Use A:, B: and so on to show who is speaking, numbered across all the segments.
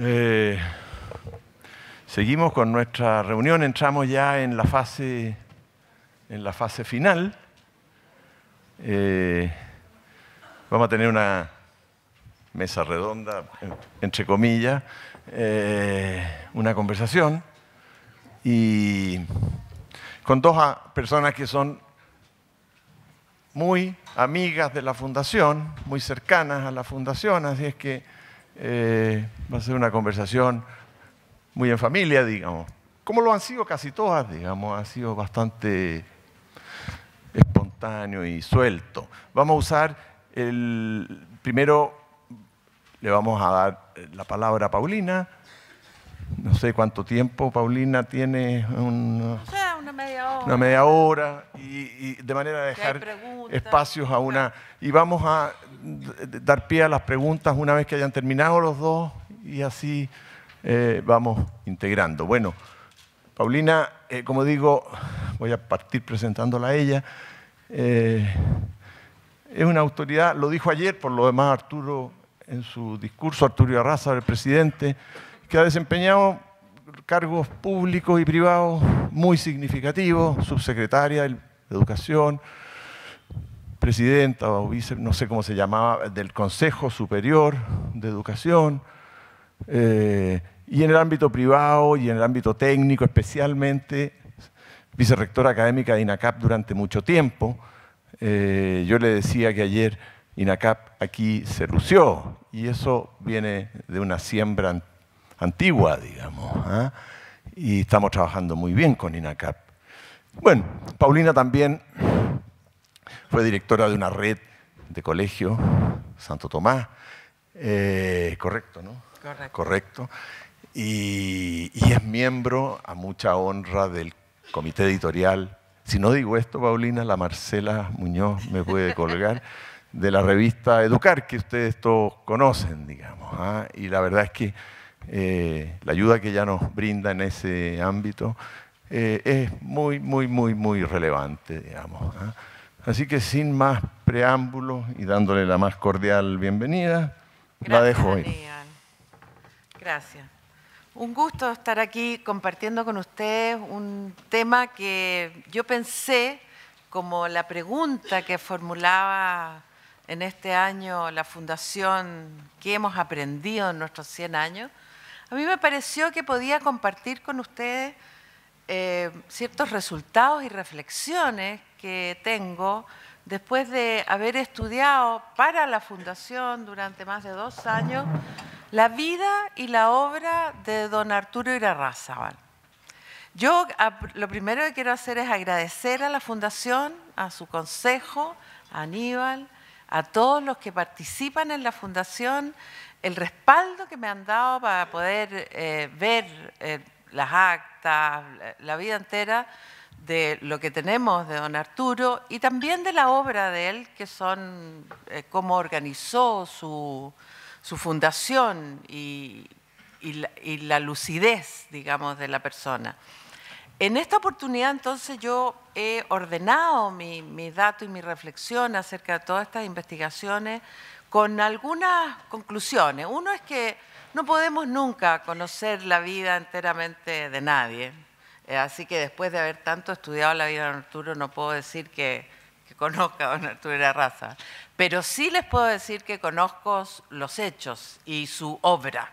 A: Eh, seguimos con nuestra reunión, entramos ya en la fase, en la fase final. Eh, vamos a tener una mesa redonda, entre comillas, eh, una conversación y con dos personas que son muy amigas de la fundación, muy cercanas a la fundación, así es que eh, va a ser una conversación muy en familia, digamos. Como lo han sido casi todas, digamos, ha sido bastante espontáneo y suelto. Vamos a usar el. Primero le vamos a dar la palabra a Paulina. No sé cuánto tiempo Paulina tiene. Un, una media hora. Una media hora. Y, de manera de dejar espacios a una. Y vamos a dar pie a las preguntas una vez que hayan terminado los dos y así eh, vamos integrando. Bueno, Paulina, eh, como digo, voy a partir presentándola a ella. Eh, es una autoridad, lo dijo ayer, por lo demás Arturo en su discurso, Arturo Arraza, el presidente, que ha desempeñado cargos públicos y privados muy significativos, subsecretaria de Educación, presidenta o vice, no sé cómo se llamaba, del Consejo Superior de Educación, eh, y en el ámbito privado y en el ámbito técnico especialmente, vicerectora académica de INACAP durante mucho tiempo. Eh, yo le decía que ayer INACAP aquí se lució, y eso viene de una siembra antigua, digamos, ¿ah? y estamos trabajando muy bien con INACAP. Bueno, Paulina también fue directora de una red de colegio, Santo Tomás, eh, correcto, ¿no? Correcto. Y, es miembro a mucha honra del comité editorial. Si no digo esto, Paulina, la Marcela Muñoz me puede colgar. de la revista Educar, que ustedes todos conocen, digamos. ¿ah? Y la verdad es que eh, la ayuda que ella nos brinda en ese ámbito eh, es muy, muy, muy, muy relevante, digamos. ¿ah? Así que sin más preámbulos y dándole la más cordial bienvenida, la dejo hoy.
B: Gracias. Un gusto estar aquí compartiendo con ustedes un tema que yo pensé como la pregunta que formulaba en este año la fundación ¿qué hemos aprendido en nuestros 100 años, a mí me pareció que podía compartir con ustedes eh, ciertos resultados y reflexiones que tengo, después de haber estudiado para la Fundación durante más de dos años, la vida y la obra de don Arturo Irarrázaval. Yo lo primero que quiero hacer es agradecer a la Fundación, a su consejo, a Aníbal, a todos los que participan en la Fundación, el respaldo que me han dado para poder eh, ver eh, las actas, la vida entera de lo que tenemos de don Arturo y también de la obra de él, que son eh, cómo organizó su, fundación y, la, lucidez, digamos, de la persona. En esta oportunidad, entonces, yo he ordenado mi, mi dato y mi reflexión acerca de todas estas investigaciones con algunas conclusiones. Uno es que no podemos nunca conocer la vida enteramente de nadie eh, así que después de haber tanto estudiado la vida de don Arturo, no puedo decir que, conozca a don Arturo la Raza, pero sí les puedo decir que conozco los hechos y su obra.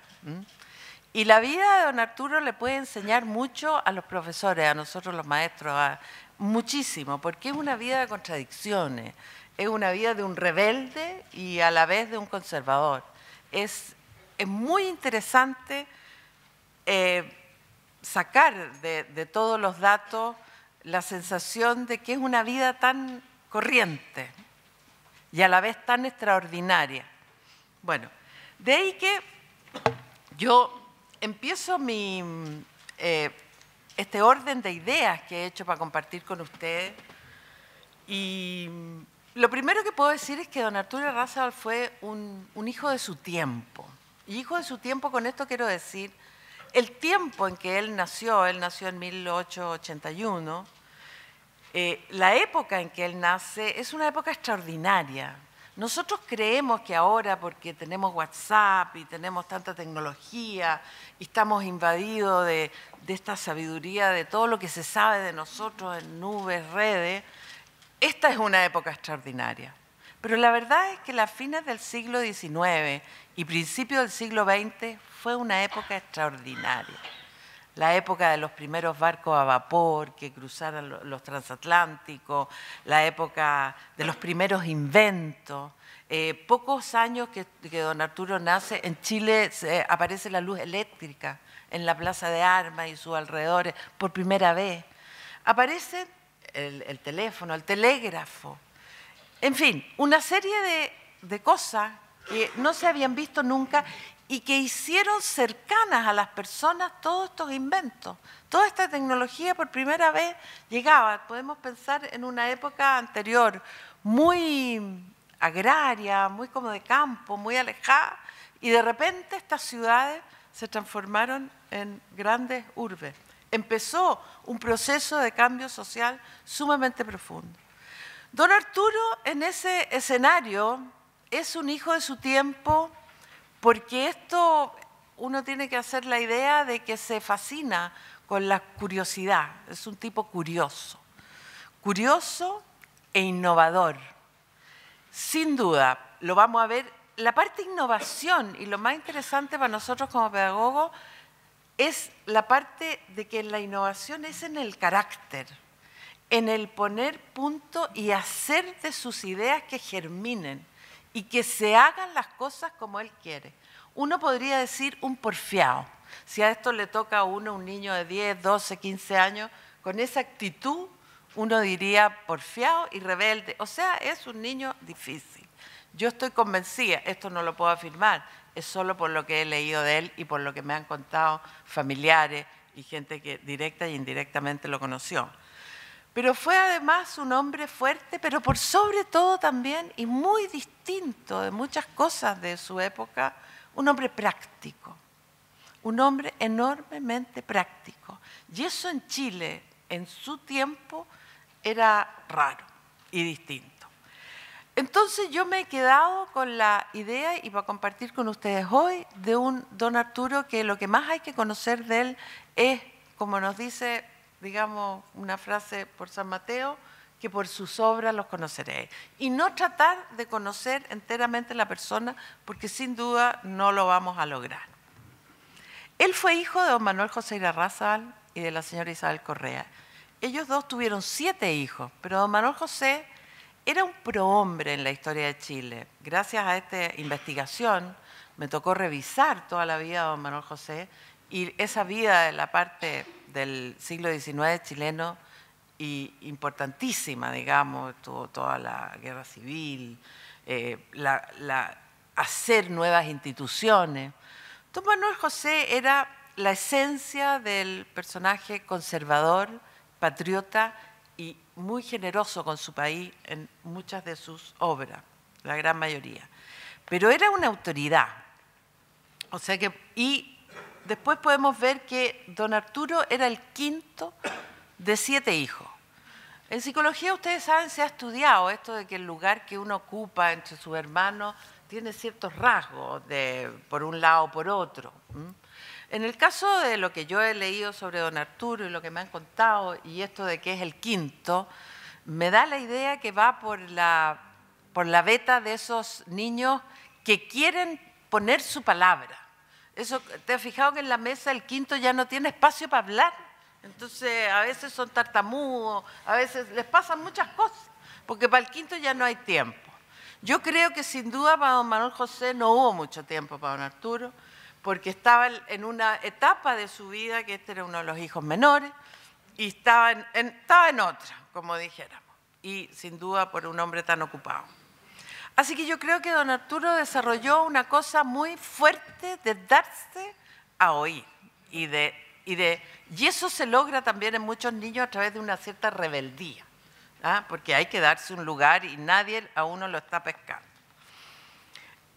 B: Y la vida de don Arturo le puede enseñar mucho a los profesores, a nosotros los maestros, muchísimo, porque es una vida de contradicciones, es una vida de un rebelde y a la vez de un conservador. Es, muy interesante. Eh, sacar de, todos los datos la sensación de que es una vida tan corriente y a la vez tan extraordinaria. Bueno, de ahí que yo empiezo eh, este orden de ideas que he hecho para compartir con ustedes. Y lo primero que puedo decir es que don Arturo Razal fue un hijo de su tiempo. Y hijo de su tiempo, con esto quiero decir el tiempo en que él nació, él nació en 1881, eh, la época en que él nace es una época extraordinaria. Nosotros creemos que ahora, porque tenemos WhatsApp y tenemos tanta tecnología y estamos invadidos de, esta sabiduría, de todo lo que se sabe de nosotros en nubes, redes, esta es una época extraordinaria. Pero la verdad es que las fines del siglo XIX y principios del siglo XX fue una época extraordinaria. La época de los primeros barcos a vapor que cruzaron los transatlánticos, la época de los primeros inventos. Eh, pocos años que, don Arturo nace, en Chile aparece la luz eléctrica en la Plaza de Armas y sus alrededores por primera vez. Aparece el, teléfono, el telégrafo. En fin, una serie de cosas que no se habían visto nunca y que hicieron cercanas a las personas todos estos inventos. Toda esta tecnología por primera vez llegaba, podemos pensar en una época anterior, muy agraria, muy como de campo, muy alejada, y de repente estas ciudades se transformaron en grandes urbes. Empezó un proceso de cambio social sumamente profundo. Don Arturo en ese escenario es un hijo de su tiempo, porque esto uno tiene que hacer la idea de que se fascina con la curiosidad, es un tipo curioso, curioso e innovador. Sin duda, lo vamos a ver, la parte innovación y lo más interesante para nosotros como pedagogos es la parte de que la innovación es en el carácter, en el poner punto y hacer de sus ideas que germinen y que se hagan las cosas como él quiere. Uno podría decir un porfiado. Si a esto le toca a uno un niño de 10, 12, 15 años, con esa actitud uno diría porfiado y rebelde. O sea, es un niño difícil. Yo estoy convencida, esto no lo puedo afirmar, es solo por lo que he leído de él y por lo que me han contado familiares y gente que directa e indirectamente lo conoció pero fue además un hombre fuerte, pero por sobre todo también, y muy distinto de muchas cosas de su época, un hombre práctico, un hombre enormemente práctico. Y eso en Chile, en su tiempo, era raro y distinto. Entonces yo me he quedado con la idea, y voy a compartir con ustedes hoy, de un don Arturo que lo que más hay que conocer de él es, como nos dice digamos, una frase por San Mateo, que por sus obras los conoceréis. Y no tratar de conocer enteramente la persona, porque sin duda no lo vamos a lograr. Él fue hijo de don Manuel José Irarrázaval y de la señora Isabel Correa. Ellos dos tuvieron siete hijos, pero don Manuel José era un prohombre en la historia de Chile. Gracias a esta investigación me tocó revisar toda la vida de don Manuel José y esa vida de la parte del siglo XIX chileno y importantísima, digamos, tuvo toda la guerra civil, eh, hacer nuevas instituciones. Don Manuel José era la esencia del personaje conservador, patriota y muy generoso con su país en muchas de sus obras, la gran mayoría. Pero era una autoridad. O sea que, y después podemos ver que don Arturo era el quinto de siete hijos. En psicología, ustedes saben, se ha estudiado esto de que el lugar que uno ocupa entre sus hermanos tiene ciertos rasgos de, por un lado o por otro. En el caso de lo que yo he leído sobre don Arturo y lo que me han contado y esto de que es el quinto, me da la idea que va por la, por la beta de esos niños que quieren poner su palabra eso, ¿Te has fijado que en la mesa el quinto ya no tiene espacio para hablar? Entonces, a veces son tartamudos, a veces les pasan muchas cosas, porque para el quinto ya no hay tiempo. Yo creo que sin duda para don Manuel José no hubo mucho tiempo para don Arturo, porque estaba en una etapa de su vida que este era uno de los hijos menores y estaba estaba en otra, como dijéramos, y sin duda por un hombre tan ocupado. Así que yo creo que don Arturo desarrolló una cosa muy fuerte de darse a oír y de, y eso se logra también en muchos niños a través de una cierta rebeldía, ¿ah? porque hay que darse un lugar y nadie a uno lo está pescando.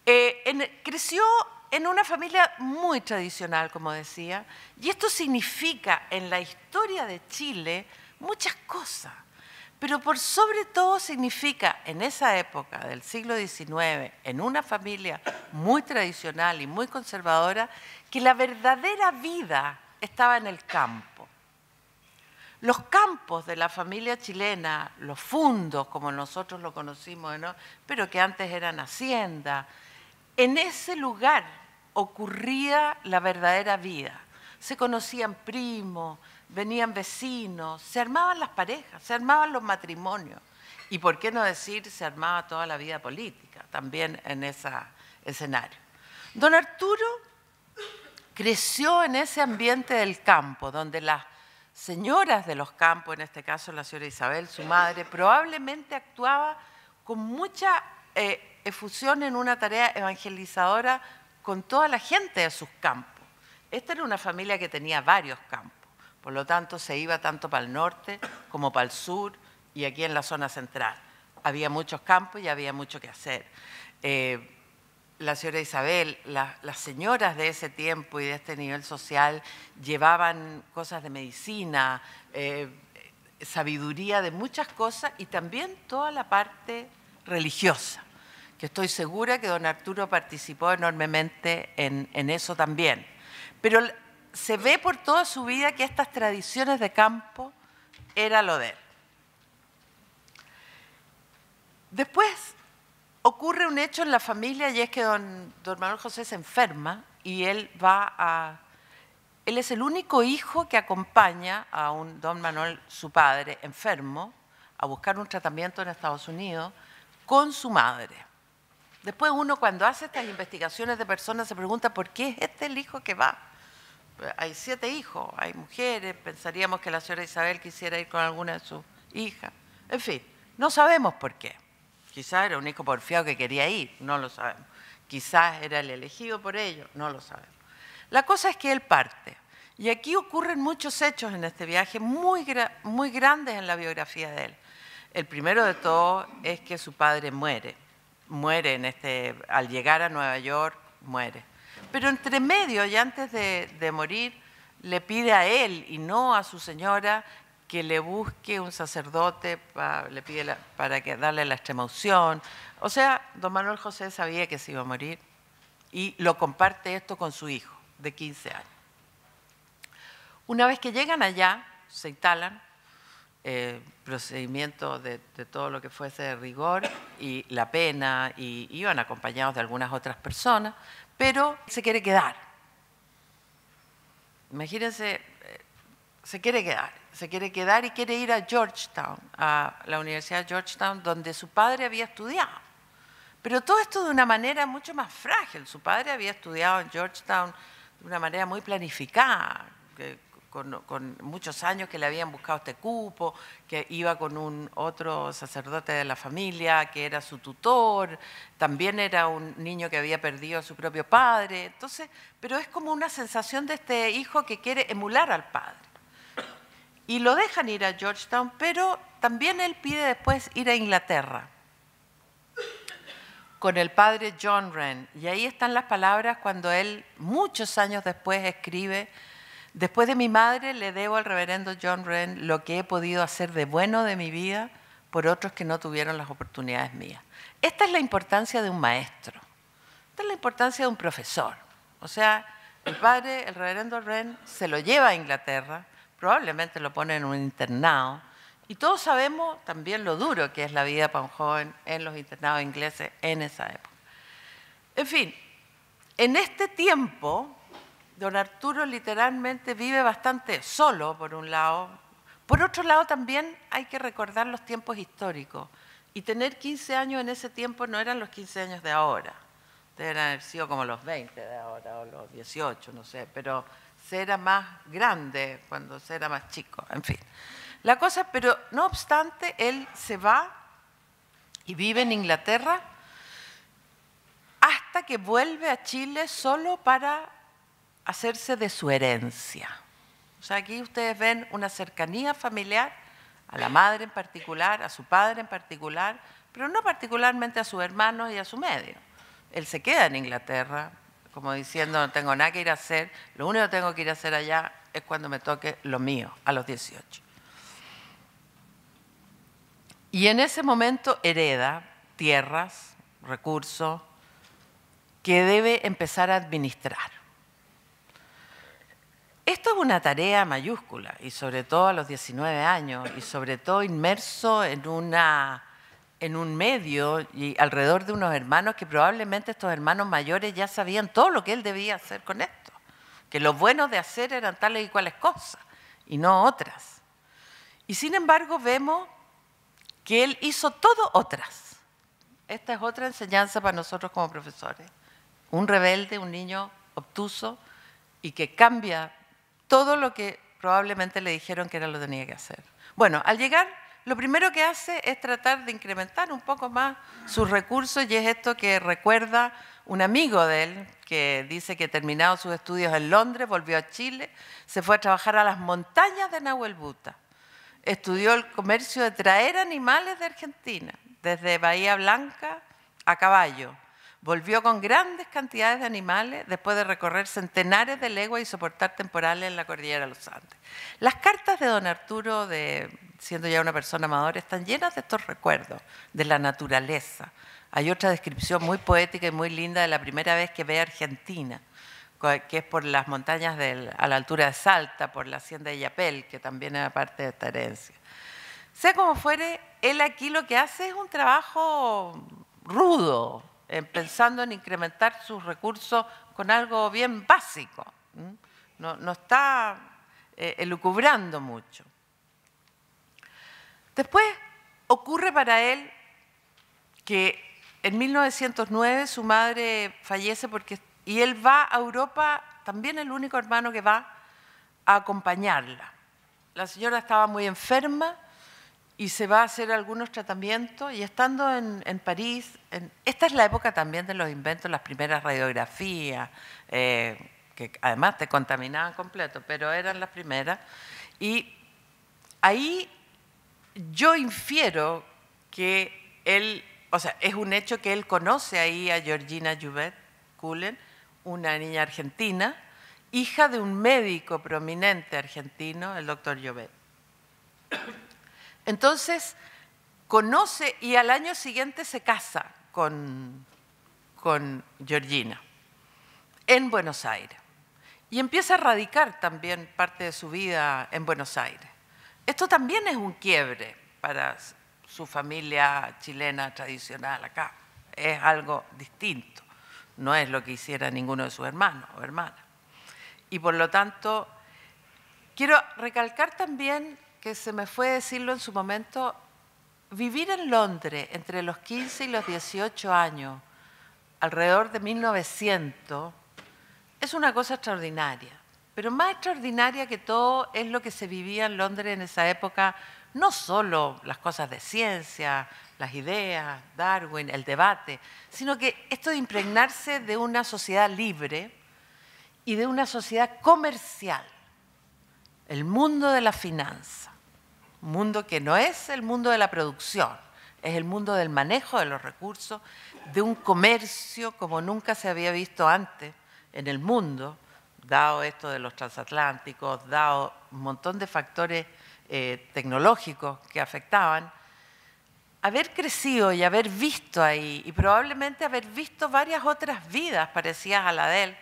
B: Eh, creció en una familia muy tradicional, como decía, y esto significa en la historia de Chile muchas cosas. Pero por sobre todo significa, en esa época del siglo XIX, en una familia muy tradicional y muy conservadora, que la verdadera vida estaba en el campo. Los campos de la familia chilena, los fundos, como nosotros lo conocimos, pero que antes eran hacienda, en ese lugar ocurría la verdadera vida. Se conocían primos, venían vecinos, se armaban las parejas, se armaban los matrimonios. Y por qué no decir, se armaba toda la vida política también en ese escenario. Don Arturo creció en ese ambiente del campo, donde las señoras de los campos, en este caso la señora Isabel, su madre, probablemente actuaba con mucha eh, efusión en una tarea evangelizadora con toda la gente de sus campos. Esta era una familia que tenía varios campos. Por lo tanto, se iba tanto para el norte como para el sur y aquí en la zona central. Había muchos campos y había mucho que hacer. Eh, la señora Isabel, las señoras de ese tiempo y de este nivel social llevaban cosas de medicina, eh, sabiduría de muchas cosas y también toda la parte religiosa, que estoy segura que don Arturo participó enormemente en, en eso también. Pero se ve por toda su vida que estas tradiciones de campo era lo de él. Después ocurre un hecho en la familia y es que don, don Manuel José se enferma y él va a... Él es el único hijo que acompaña a un don Manuel, su padre, enfermo, a buscar un tratamiento en Estados Unidos con su madre. Después uno cuando hace estas investigaciones de personas se pregunta por qué es este el hijo que va hay siete hijos, hay mujeres, pensaríamos que la señora Isabel quisiera ir con alguna de sus hijas. En fin, no sabemos por qué. Quizás era un hijo porfiado que quería ir, no lo sabemos. Quizás era el elegido por ello, no lo sabemos. La cosa es que él parte. Y aquí ocurren muchos hechos en este viaje muy, grandes en la biografía de él. El primero de todo es que su padre muere. Muere en este, al llegar a Nueva York, muere. Pero entre medio y antes de, morir, le pide a él y no a su señora que le busque un sacerdote, para que darle la extremaución. O sea, don Manuel José sabía que se iba a morir y lo comparte esto con su hijo de 15 años. Una vez que llegan allá, se instalan, eh, procedimiento de, de, todo lo que fuese de rigor y la pena, y iban acompañados de algunas otras personas, pero se quiere quedar. Imagínense, eh, se quiere quedar, se quiere quedar y quiere ir a Georgetown, a la Universidad de Georgetown, donde su padre había estudiado. Pero todo esto de una manera mucho más frágil. Su padre había estudiado en Georgetown de una manera muy planificada, con, muchos años que le habían buscado este cupo, que iba con un otro sacerdote de la familia que era su tutor, también era un niño que había perdido a su propio padre, entonces, pero es como una sensación de este hijo que quiere emular al padre. Y lo dejan ir a Georgetown, pero también él pide después ir a Inglaterra con el padre John Wren. Y ahí están las palabras cuando él, muchos años después, escribe Después de mi madre le debo al reverendo John Wren lo que he podido hacer de bueno de mi vida por otros que no tuvieron las oportunidades mías. Esta es la importancia de un maestro, esta es la importancia de un profesor. O sea, mi padre, el reverendo Wren, se lo lleva a Inglaterra, probablemente lo pone en un internado, y todos sabemos también lo duro que es la vida para un joven en los internados ingleses en esa época. En fin, en este tiempo don Arturo literalmente vive bastante solo, por un lado. Por otro lado, también hay que recordar los tiempos históricos. Y tener 15 años en ese tiempo no eran los 15 años de ahora. Deberían haber sido como los 20 de ahora o los 18, no sé. Pero se era más grande cuando se era más chico, en fin. La cosa, pero no obstante, él se va y vive en Inglaterra hasta que vuelve a Chile solo para hacerse de su herencia. O sea, aquí ustedes ven una cercanía familiar, a la madre en particular, a su padre en particular, pero no particularmente a sus hermanos y a su medio. Él se queda en Inglaterra, como diciendo, no tengo nada que ir a hacer, lo único que tengo que ir a hacer allá es cuando me toque lo mío, a los 18. Y en ese momento hereda tierras, recursos, que debe empezar a administrar. Esto es una tarea mayúscula y sobre todo a los 19 años y sobre todo inmerso en, una, en un medio y alrededor de unos hermanos que probablemente estos hermanos mayores ya sabían todo lo que él debía hacer con esto, que los buenos de hacer eran tales y cuales cosas y no otras. Y sin embargo vemos que él hizo todo otras. Esta es otra enseñanza para nosotros como profesores. Un rebelde, un niño obtuso y que cambia todo lo que probablemente le dijeron que era lo que tenía que hacer. Bueno, al llegar, lo primero que hace es tratar de incrementar un poco más sus recursos y es esto que recuerda un amigo de él que dice que terminado sus estudios en Londres, volvió a Chile, se fue a trabajar a las montañas de Nahuel Buta. Estudió el comercio de traer animales de Argentina, desde Bahía Blanca a caballo Volvió con grandes cantidades de animales después de recorrer centenares de leguas y soportar temporales en la cordillera de los Andes. Las cartas de don Arturo, de, siendo ya una persona amadora, están llenas de estos recuerdos, de la naturaleza. Hay otra descripción muy poética y muy linda de la primera vez que ve a Argentina que es por las montañas a la altura de Salta, por la hacienda de Yapel, que también era parte de esta herencia. Sea como fuere, él aquí lo que hace es un trabajo rudo, eh, pensando en incrementar sus recursos con algo bien básico. No, está eh, elucubrando mucho. Después ocurre para él que en 1909 su madre fallece porque, y él va a Europa, también el único hermano que va a acompañarla. La señora estaba muy enferma y se va a hacer algunos tratamientos. Y estando en, París, esta es la época también de los inventos, las primeras radiografías, eh, que además te contaminaban completo, pero eran las primeras. Y ahí yo infiero que él, o sea, es un hecho que él conoce ahí a Georgina Juvet Cullen, una niña argentina, hija de un médico prominente argentino, el doctor Jouvet. Entonces, conoce y al año siguiente se casa con, Georgina en Buenos Aires. Y empieza a radicar también parte de su vida en Buenos Aires. Esto también es un quiebre para su familia chilena tradicional acá. Es algo distinto. No es lo que hiciera ninguno de sus hermanos o hermanas. Y por lo tanto, quiero recalcar también que se me fue decirlo en su momento, vivir en Londres entre los 15 y los 18 años, alrededor de 1900, es una cosa extraordinaria. Pero más extraordinaria que todo es lo que se vivía en Londres en esa época, no solo las cosas de ciencia, las ideas, Darwin, el debate, sino que esto de impregnarse de una sociedad libre y de una sociedad comercial el mundo de la finanza, un mundo que no es el mundo de la producción, es el mundo del manejo de los recursos, de un comercio como nunca se había visto antes en el mundo, dado esto de los transatlánticos, dado un montón de factores eh, tecnológicos que afectaban, haber crecido y haber visto ahí, y probablemente haber visto varias otras vidas parecidas a la de él,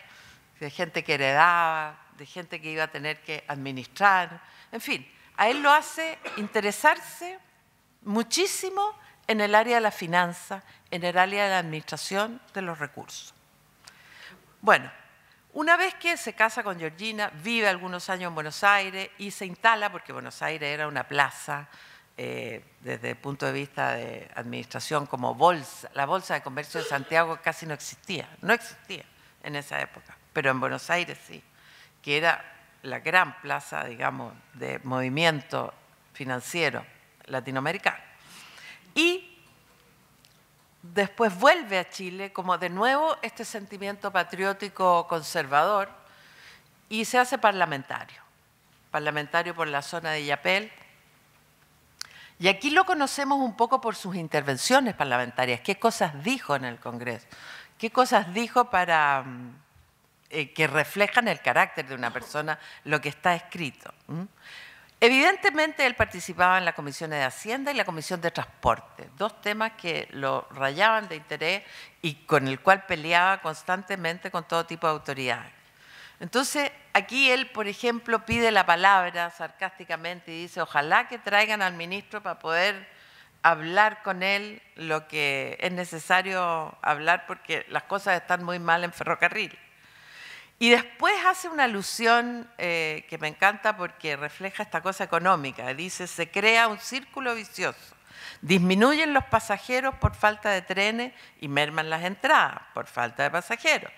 B: de gente que heredaba, de gente que iba a tener que administrar, en fin, a él lo hace interesarse muchísimo en el área de la finanza, en el área de la administración de los recursos. Bueno, una vez que se casa con Georgina, vive algunos años en Buenos Aires y se instala, porque Buenos Aires era una plaza eh, desde el punto de vista de administración como bolsa, la Bolsa de Comercio de Santiago casi no existía, no existía en esa época, pero en Buenos Aires sí que era la gran plaza, digamos, de movimiento financiero latinoamericano. Y después vuelve a Chile como de nuevo este sentimiento patriótico conservador y se hace parlamentario, parlamentario por la zona de Yapel. Y aquí lo conocemos un poco por sus intervenciones parlamentarias, qué cosas dijo en el Congreso, qué cosas dijo para mm, eh, que reflejan el carácter de una persona, lo que está escrito. Evidentemente él participaba en la Comisión de Hacienda y la Comisión de Transporte, dos temas que lo rayaban de interés y con el cual peleaba constantemente con todo tipo de autoridades. Entonces, aquí él, por ejemplo, pide la palabra sarcásticamente y dice, ojalá que traigan al ministro para poder hablar con él lo que es necesario hablar porque las cosas están muy mal en ferrocarril. Y después hace una alusión eh, que me encanta porque refleja esta cosa económica. Dice, se crea un círculo vicioso. Disminuyen los pasajeros por falta de trenes y merman las entradas por falta de pasajeros.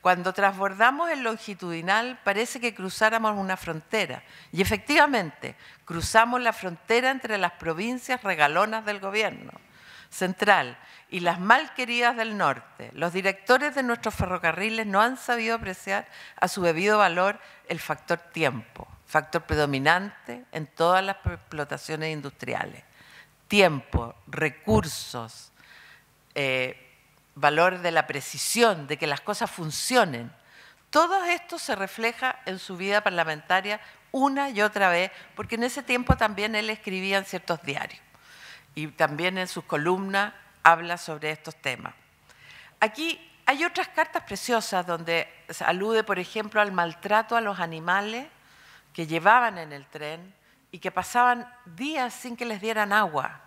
B: Cuando transbordamos el longitudinal parece que cruzáramos una frontera. Y efectivamente, cruzamos la frontera entre las provincias regalonas del gobierno central y las malqueridas del norte, los directores de nuestros ferrocarriles no han sabido apreciar a su debido valor el factor tiempo, factor predominante en todas las explotaciones industriales. Tiempo, recursos, eh, valor de la precisión, de que las cosas funcionen. Todo esto se refleja en su vida parlamentaria una y otra vez, porque en ese tiempo también él escribía en ciertos diarios y también en sus columnas habla sobre estos temas. Aquí hay otras cartas preciosas donde alude, por ejemplo, al maltrato a los animales que llevaban en el tren y que pasaban días sin que les dieran agua.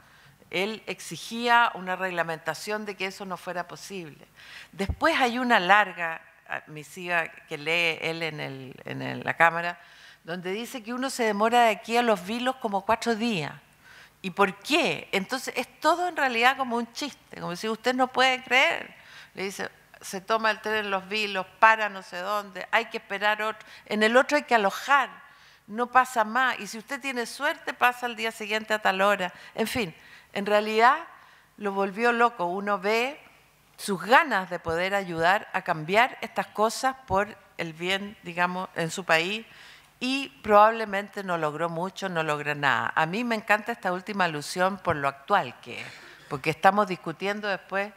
B: Él exigía una reglamentación de que eso no fuera posible. Después hay una larga ah, misiva que lee él en, la cámara, donde dice que uno se demora de aquí a los vilos como cuatro días ¿Y por qué? Entonces es todo en realidad como un chiste, como si usted no puede creer. Le dice, se toma el tren en los vilos, para no sé dónde, hay que esperar otro, en el otro hay que alojar, no pasa más. Y si usted tiene suerte, pasa el día siguiente a tal hora. En fin, en realidad lo volvió loco. Uno ve sus ganas de poder ayudar a cambiar estas cosas por el bien, digamos, en su país y probablemente no logró mucho, no logra nada. A mí me encanta esta última alusión por lo actual que es, porque estamos discutiendo después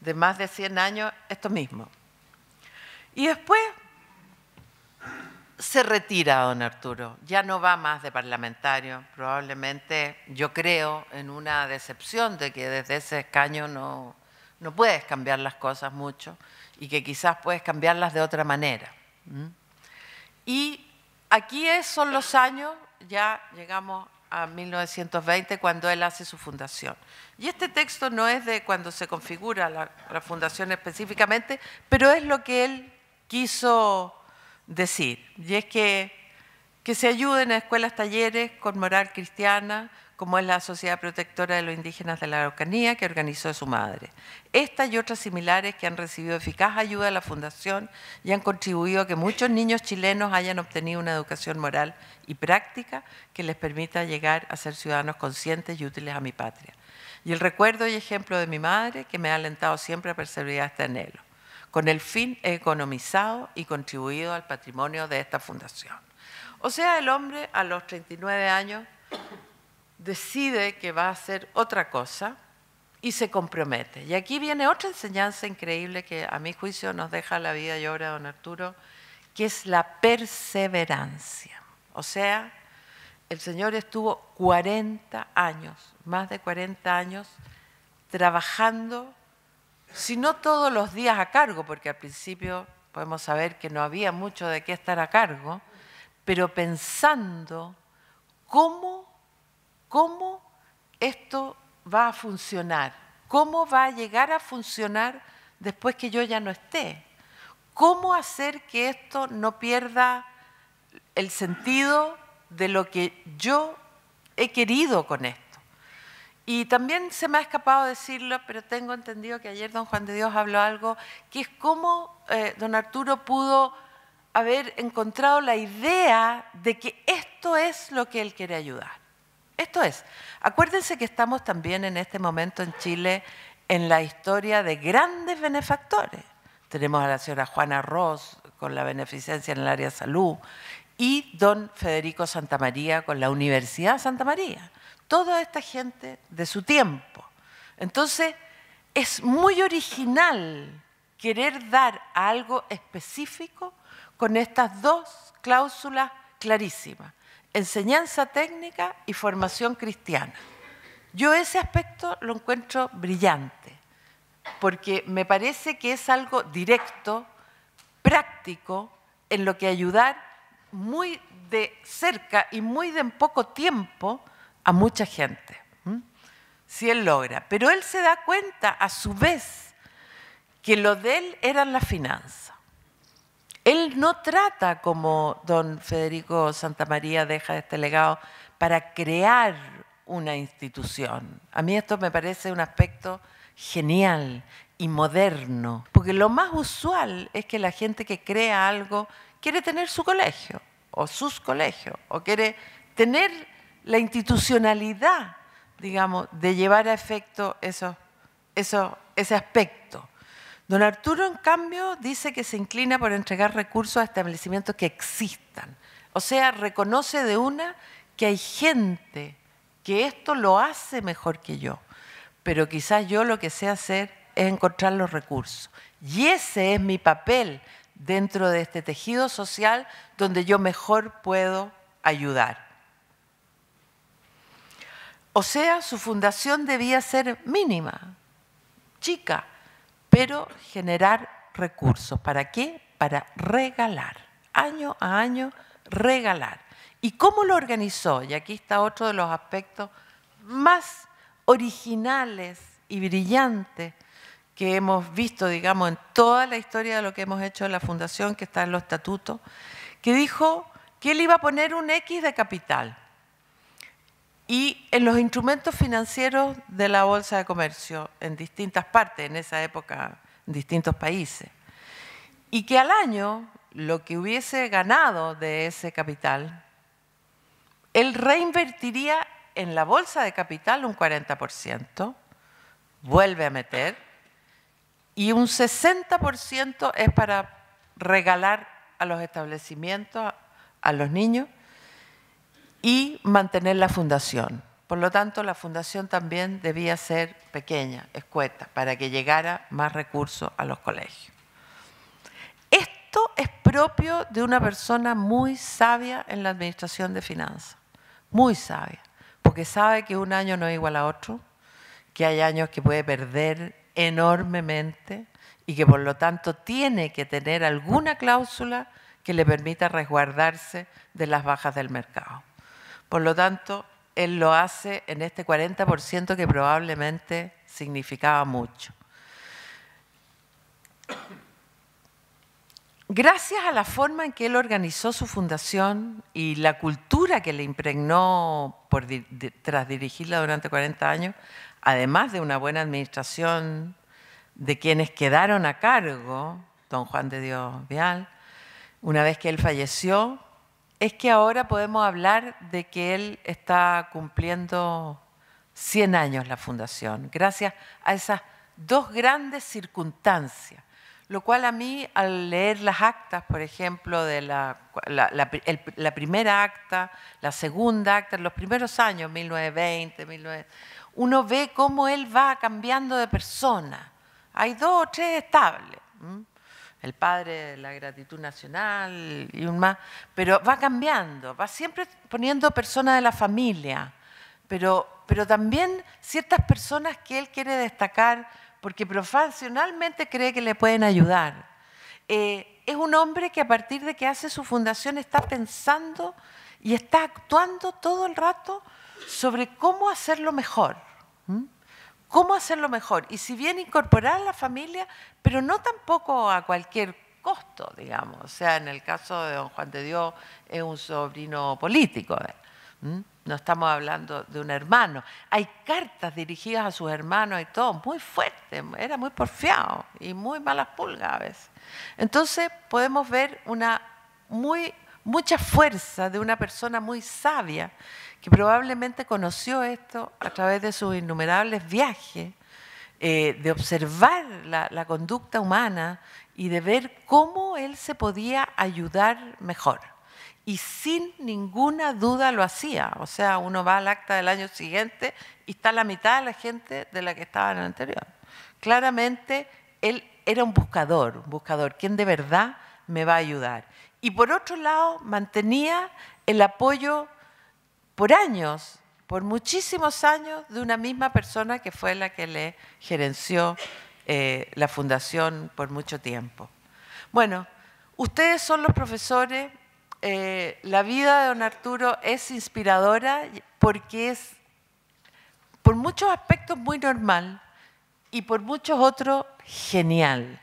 B: de más de 100 años esto mismo. Y después se retira don Arturo, ya no va más de parlamentario, probablemente yo creo en una decepción de que desde ese escaño no, no puedes cambiar las cosas mucho y que quizás puedes cambiarlas de otra manera. Y aquí son los años, ya llegamos a 1920 cuando él hace su fundación. Y este texto no es de cuando se configura la, fundación específicamente, pero es lo que él quiso decir. Y es que se ayuden a escuelas, talleres con moral cristiana, como es la Sociedad Protectora de los Indígenas de la Araucanía, que organizó su madre. Estas y otras similares que han recibido eficaz ayuda de la Fundación y han contribuido a que muchos niños chilenos hayan obtenido una educación moral y práctica que les permita llegar a ser ciudadanos conscientes y útiles a mi patria. Y el recuerdo y ejemplo de mi madre, que me ha alentado siempre a perseverar este anhelo. Con el fin he economizado y contribuido al patrimonio de esta fundación. O sea, el hombre a los 39 años decide que va a hacer otra cosa y se compromete. Y aquí viene otra enseñanza increíble que a mi juicio nos deja la vida y obra de don Arturo, que es la perseverancia. O sea, el Señor estuvo 40 años, más de 40 años, trabajando, si no todos los días a cargo, porque al principio podemos saber que no había mucho de qué estar a cargo, pero pensando cómo cómo esto va a funcionar, cómo va a llegar a funcionar después que yo ya no esté, cómo hacer que esto no pierda el sentido de lo que yo he querido con esto. Y también se me ha escapado decirlo, pero tengo entendido que ayer don Juan de Dios habló algo, que es cómo eh, don Arturo pudo haber encontrado la idea de que esto es lo que él quiere ayudar. Esto es, acuérdense que estamos también en este momento en Chile en la historia de grandes benefactores. Tenemos a la señora Juana Ross con la beneficencia en el área de salud y don Federico María con la Universidad Santa María. Toda esta gente de su tiempo. Entonces, es muy original querer dar algo específico con estas dos cláusulas clarísimas enseñanza técnica y formación cristiana. Yo ese aspecto lo encuentro brillante, porque me parece que es algo directo, práctico, en lo que ayudar muy de cerca y muy de en poco tiempo a mucha gente, si él logra. Pero él se da cuenta a su vez que lo de él eran las finanzas. Él no trata como don Federico Santa María deja este legado para crear una institución. A mí esto me parece un aspecto genial y moderno, porque lo más usual es que la gente que crea algo quiere tener su colegio o sus colegios o quiere tener la institucionalidad, digamos, de llevar a efecto eso, ese aspecto. Don Arturo, en cambio, dice que se inclina por entregar recursos a establecimientos que existan. O sea, reconoce de una que hay gente que esto lo hace mejor que yo, pero quizás yo lo que sé hacer es encontrar los recursos. Y ese es mi papel dentro de este tejido social donde yo mejor puedo ayudar. O sea, su fundación debía ser mínima, chica, pero generar recursos. ¿Para qué? Para regalar, año a año regalar. ¿Y cómo lo organizó? Y aquí está otro de los aspectos más originales y brillantes que hemos visto, digamos, en toda la historia de lo que hemos hecho en la fundación, que está en los estatutos, que dijo que él iba a poner un X de capital y en los instrumentos financieros de la Bolsa de Comercio en distintas partes, en esa época, en distintos países. Y que al año lo que hubiese ganado de ese capital, él reinvertiría en la Bolsa de Capital un 40%, vuelve a meter, y un 60% es para regalar a los establecimientos, a los niños, y mantener la fundación. Por lo tanto, la fundación también debía ser pequeña, escueta, para que llegara más recursos a los colegios. Esto es propio de una persona muy sabia en la administración de finanzas, muy sabia, porque sabe que un año no es igual a otro, que hay años que puede perder enormemente y que por lo tanto tiene que tener alguna cláusula que le permita resguardarse de las bajas del mercado. Por lo tanto, él lo hace en este 40% que probablemente significaba mucho. Gracias a la forma en que él organizó su fundación y la cultura que le impregnó tras dirigirla durante 40 años, además de una buena administración de quienes quedaron a cargo, don Juan de Dios Vial, una vez que él falleció, es que ahora podemos hablar de que él está cumpliendo 100 años la fundación, gracias a esas dos grandes circunstancias, lo cual a mí al leer las actas, por ejemplo, de la, primera acta, la segunda acta, los primeros años, 1920, uno ve cómo él va cambiando de persona. Hay dos o tres estables el padre de la gratitud nacional y un más, pero va cambiando, va siempre poniendo personas de la familia, pero, pero también ciertas personas que él quiere destacar porque profesionalmente cree que le pueden ayudar. Eh, es un hombre que a partir de que hace su fundación está pensando y está actuando todo el rato sobre cómo hacerlo mejor cómo hacerlo mejor. Y si bien incorporar a la familia, pero no tampoco a cualquier costo, digamos. O sea, en el caso de don Juan de Dios es un sobrino político. ¿eh? ¿Mm? No estamos hablando de un hermano. Hay cartas dirigidas a sus hermanos y todo, muy fuerte, era muy porfiado y muy malas pulgas a veces. Entonces podemos ver una muy, mucha fuerza de una persona muy sabia que probablemente conoció esto a través de sus innumerables viajes, eh, de observar la, la conducta humana y de ver cómo él se podía ayudar mejor y sin ninguna duda lo hacía. O sea, uno va al acta del año siguiente y está la mitad de la gente de la que estaba en el anterior. Claramente, él era un buscador, un buscador, quien de verdad me va a ayudar. Y por otro lado, mantenía el apoyo por años, por muchísimos años, de una misma persona que fue la que le gerenció eh, la fundación por mucho tiempo. Bueno, ustedes son los profesores, eh, la vida de don Arturo es inspiradora porque es por muchos aspectos muy normal y por muchos otros genial.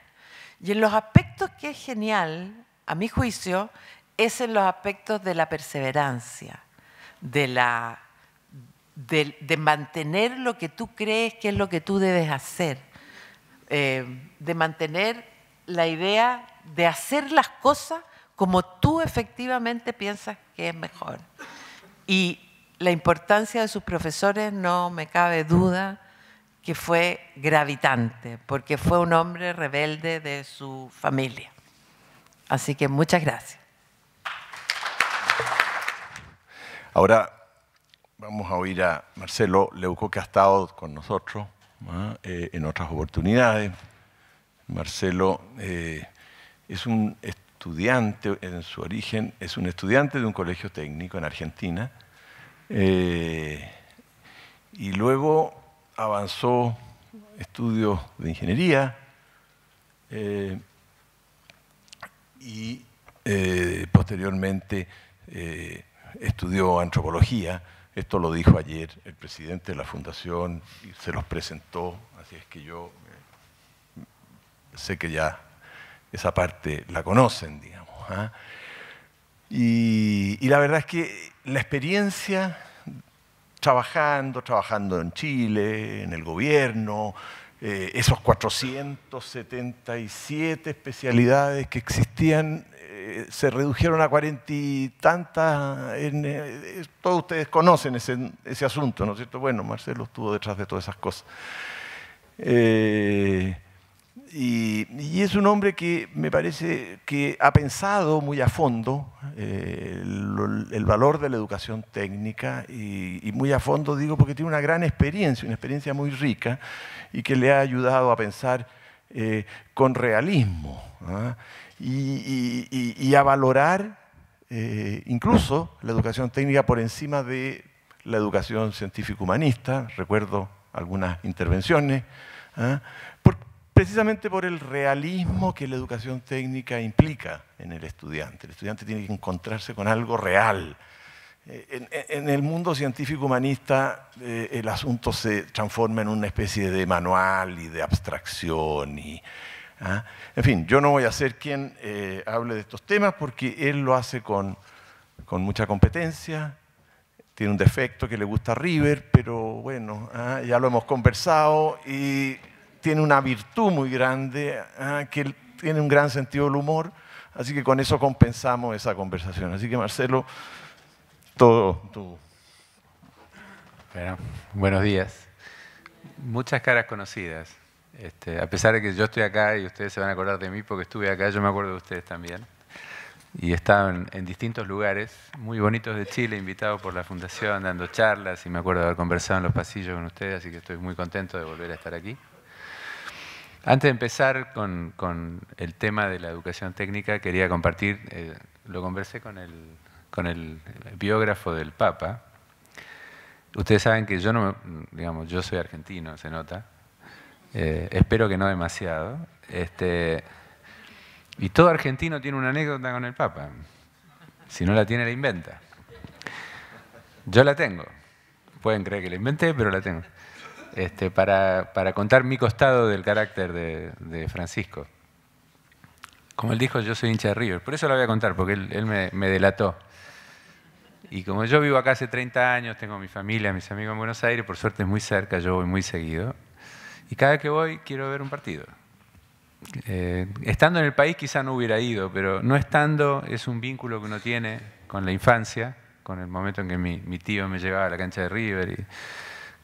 B: Y en los aspectos que es genial, a mi juicio, es en los aspectos de la perseverancia de, la, mantener lo que tú crees que es lo que tú debes hacer, eh, de mantener la idea de hacer las cosas como tú efectivamente piensas que es mejor. Y la importancia de sus profesores no me cabe duda que fue gravitante, porque fue un hombre rebelde de su familia. Así que muchas gracias.
A: Ahora vamos a oír a Marcelo Leuco, que ha estado con nosotros ¿ah? eh, en otras oportunidades. Marcelo eh, es un estudiante, en su origen, es un estudiante de un colegio técnico en Argentina. Eh, y luego avanzó estudios de ingeniería y posteriormente eh, estudió antropología. Esto lo dijo ayer el presidente de la fundación y se los presentó, así es que yo eh, sé que ya esa parte la conocen, digamos. ¿ah? Y, la verdad es que la experiencia trabajando, trabajando en Chile, en el gobierno, eh, esos 477 especialidades que existían eh, se redujeron a cuarenta y tantas, eh, todos ustedes conocen ese, asunto, ¿no es cierto? Bueno, Marcelo estuvo detrás de todas esas cosas. Eh, y, es un hombre que me parece que ha pensado muy a fondo el, valor de la educación técnica y muy a fondo digo porque tiene una gran experiencia, una experiencia muy rica y que le ha ayudado a pensar eh, con realismo ¿ah? y, a valorar eh, incluso la educación técnica por encima de la educación científico-humanista, recuerdo algunas intervenciones, ¿ah? precisamente por el realismo que la educación técnica implica en el estudiante. El estudiante tiene que encontrarse con algo real, en, el mundo científico humanista eh, el asunto se transforma en una especie de manual y de abstracción. Y, ¿ah? En fin, yo no voy a ser quien eh, hable de estos temas porque él lo hace con, con, mucha competencia, tiene un defecto que le gusta a River, pero bueno, ¿ah? ya lo hemos conversado y tiene una virtud muy grande, ¿ah? que tiene un gran sentido del humor, así que con eso compensamos esa conversación. Así que Marcelo
C: buenos días. Muchas caras conocidas. Este, a pesar de que yo estoy acá y ustedes se van a acordar de mí porque estuve acá, yo me acuerdo de ustedes también. Y estaban en distintos lugares muy bonitos de Chile, invitado por la Fundación, dando charlas y me acuerdo de haber conversado en los pasillos con ustedes, así que estoy muy contento de volver a estar aquí. Antes de empezar con, el tema de la educación técnica, quería compartir, eh, lo conversé con el con el biógrafo del Papa, ustedes saben que yo no, digamos, yo soy argentino, se nota, eh, espero que no demasiado, este, y todo argentino tiene una anécdota con el Papa, si no la tiene la inventa. Yo la tengo, pueden creer que la inventé, pero la tengo, este, para, contar mi costado del carácter de, Francisco como él dijo, yo soy hincha de River. Por eso la voy a contar, porque él, me, delató. Y como yo vivo acá hace 30 años, tengo mi familia, mis amigos en Buenos Aires, por suerte es muy cerca, yo voy muy seguido. Y cada que voy quiero ver un partido. Eh, estando en el país quizá no hubiera ido, pero no estando es un vínculo que uno tiene con la infancia, con el momento en que mi, tío me llevaba a la cancha de River. Y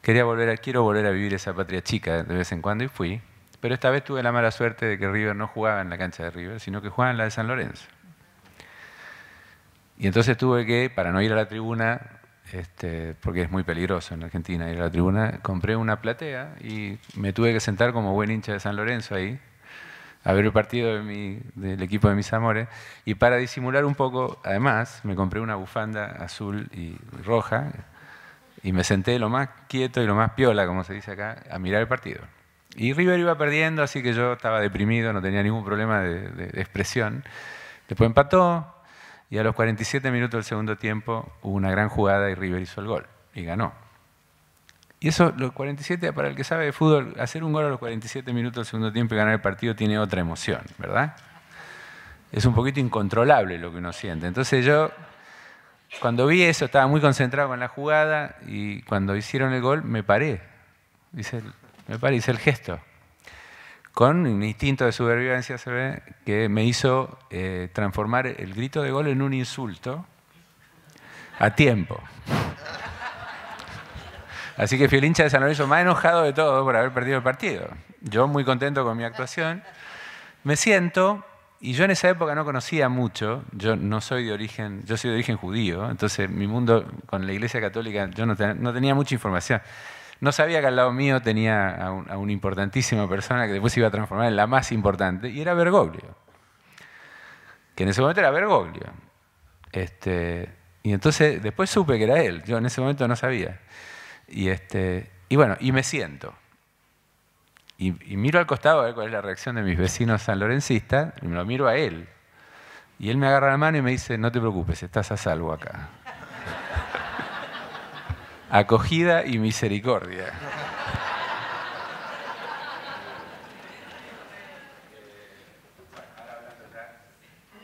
C: quería volver quiero volver a vivir esa patria chica de vez en cuando y fui. Pero esta vez tuve la mala suerte de que River no jugaba en la cancha de River, sino que jugaba en la de San Lorenzo. Y entonces tuve que, para no ir a la tribuna, este, porque es muy peligroso en Argentina ir a la tribuna, compré una platea y me tuve que sentar como buen hincha de San Lorenzo ahí, a ver el partido del equipo de mis amores. Y para disimular un poco, además, me compré una bufanda azul y roja y me senté lo más quieto y lo más piola, como se dice acá, a mirar el partido. Y River iba perdiendo, así que yo estaba deprimido, no tenía ningún problema de expresión. Después empató, y a los 47 minutos del segundo tiempo hubo una gran jugada y River hizo el gol y ganó. Y eso, los 47, para el que sabe de fútbol, hacer un gol a los 47 minutos del segundo tiempo y ganar el partido tiene otra emoción, ¿verdad? Es un poquito incontrolable lo que uno siente. Entonces yo, cuando vi eso, estaba muy concentrado con la jugada y cuando hicieron el gol, me paré. me paré, hice el gesto con un instinto de supervivencia se ve, que me hizo eh, transformar el grito de gol en un insulto a tiempo. Así que fui el hincha de San Lorenzo más enojado de todo por haber perdido el partido. Yo muy contento con mi actuación. Me siento, y yo en esa época no conocía mucho, yo no soy de origen, yo soy de origen judío, entonces mi mundo con la iglesia católica, yo no, no tenía mucha información. No sabía que al lado mío tenía a, una importantísima persona que después se iba a transformar en la más importante, y era Bergoglio. Que en ese momento era Bergoglio. Este, y entonces después supe que era él, yo en ese momento no sabía. Y, este, y bueno, y me siento. Y, y, miro al costado a ver cuál es la reacción de mis vecinos sanlorencistas, y me lo miro a él. Y él me agarra la mano y me dice, no te preocupes, estás a salvo acá acogida y misericordia.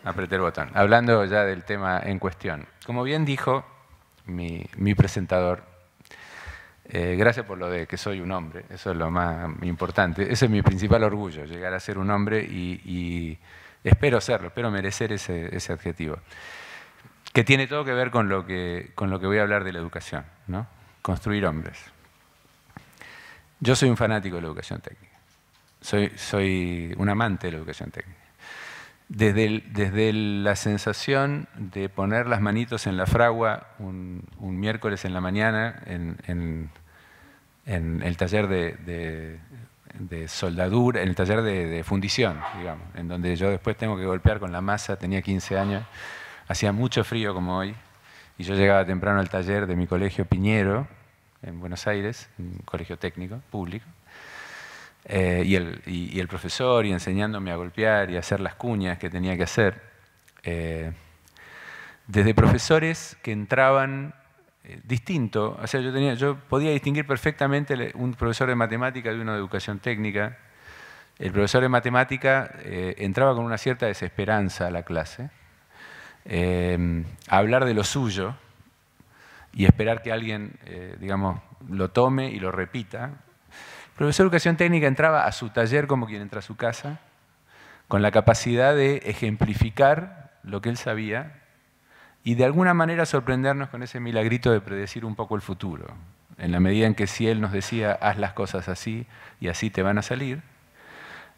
C: Apreté el botón. Hablando ya del tema en cuestión. Como bien dijo mi, presentador, eh, gracias por lo de que soy un hombre, eso es lo más importante. Ese es mi principal orgullo, llegar a ser un hombre y, espero serlo, espero merecer ese adjetivo que tiene todo que ver con lo que, con lo que voy a hablar de la educación, construir hombres. Yo soy un fanático de la educación técnica, soy, soy un amante de la educación técnica. Desde, desde la sensación de poner las manitos en la fragua un, miércoles en la mañana en, el taller de, de, soldadura, en el taller de, fundición, en donde yo después tengo que golpear con la masa, tenía 15 años. Hacía mucho frío como hoy y yo llegaba temprano al taller de mi colegio Piñero, en Buenos Aires, un colegio técnico, público, eh, y, el, profesor y enseñándome a golpear y a hacer las cuñas que tenía que hacer. Eh, desde profesores que entraban eh, distinto, o sea, yo, tenía, yo podía distinguir perfectamente un profesor de matemática de uno de educación técnica. El profesor de matemática entraba con una cierta desesperanza a la clase Em, hablar de lo suyo y esperar que alguien, eh, digamos, lo tome y lo repita. El profesor de educación técnica entraba a su taller como quien entra a su casa, con la capacidad de ejemplificar lo que él sabía y de alguna manera sorprendernos con ese milagrito de predecir un poco el futuro, en la medida en que si él nos decía, haz las cosas así y así te van a salir,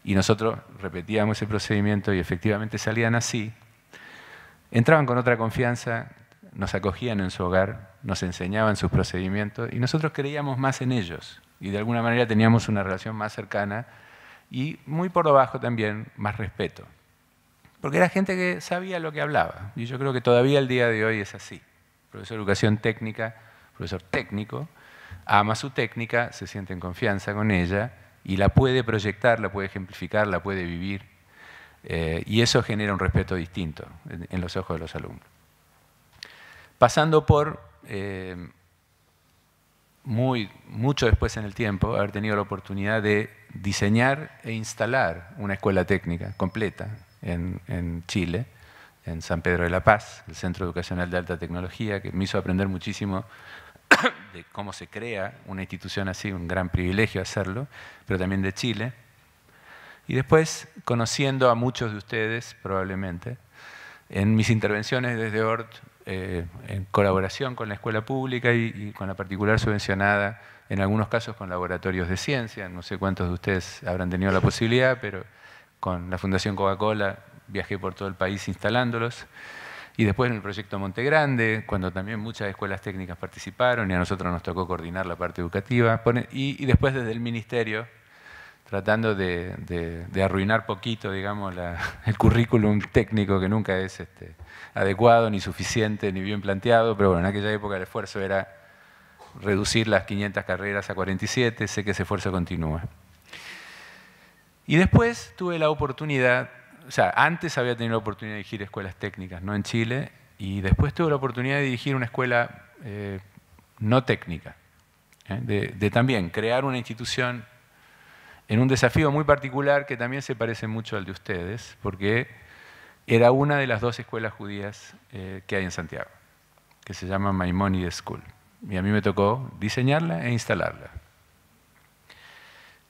C: y nosotros repetíamos ese procedimiento y efectivamente salían así, entraban con otra confianza, nos acogían en su hogar, nos enseñaban sus procedimientos y nosotros creíamos más en ellos y de alguna manera teníamos una relación más cercana y muy por debajo también más respeto. Porque era gente que sabía lo que hablaba y yo creo que todavía el día de hoy es así. Profesor de educación técnica, profesor técnico, ama su técnica, se siente en confianza con ella y la puede proyectar, la puede ejemplificar, la puede vivir eh, y eso genera un respeto distinto en, los ojos de los alumnos. Pasando por, eh, muy, mucho después en el tiempo, haber tenido la oportunidad de diseñar e instalar una escuela técnica completa en, en Chile, en San Pedro de la Paz, el Centro Educacional de Alta Tecnología, que me hizo aprender muchísimo de cómo se crea una institución así, un gran privilegio hacerlo, pero también de Chile. Y después, conociendo a muchos de ustedes, probablemente, en mis intervenciones desde ORT, eh, en colaboración con la escuela pública y, con la particular subvencionada, en algunos casos con laboratorios de ciencia, no sé cuántos de ustedes habrán tenido la posibilidad, pero con la Fundación Coca-Cola viajé por todo el país instalándolos. Y después en el proyecto Monte Grande, cuando también muchas escuelas técnicas participaron y a nosotros nos tocó coordinar la parte educativa. Y, y después desde el ministerio, tratando de, arruinar poquito, digamos, el currículum técnico que nunca es este, adecuado, ni suficiente, ni bien planteado, pero bueno, en aquella época el esfuerzo era reducir las 500 carreras a 47, sé que ese esfuerzo continúa. Y después tuve la oportunidad, o sea, antes había tenido la oportunidad de dirigir escuelas técnicas, no en Chile, y después tuve la oportunidad de dirigir una escuela eh, no técnica, ¿eh? De, de también crear una institución en un desafío muy particular que también se parece mucho al de ustedes, porque era una de las dos escuelas judías eh, que hay en Santiago, que se llama Maimonides School. Y a mí me tocó diseñarla e instalarla.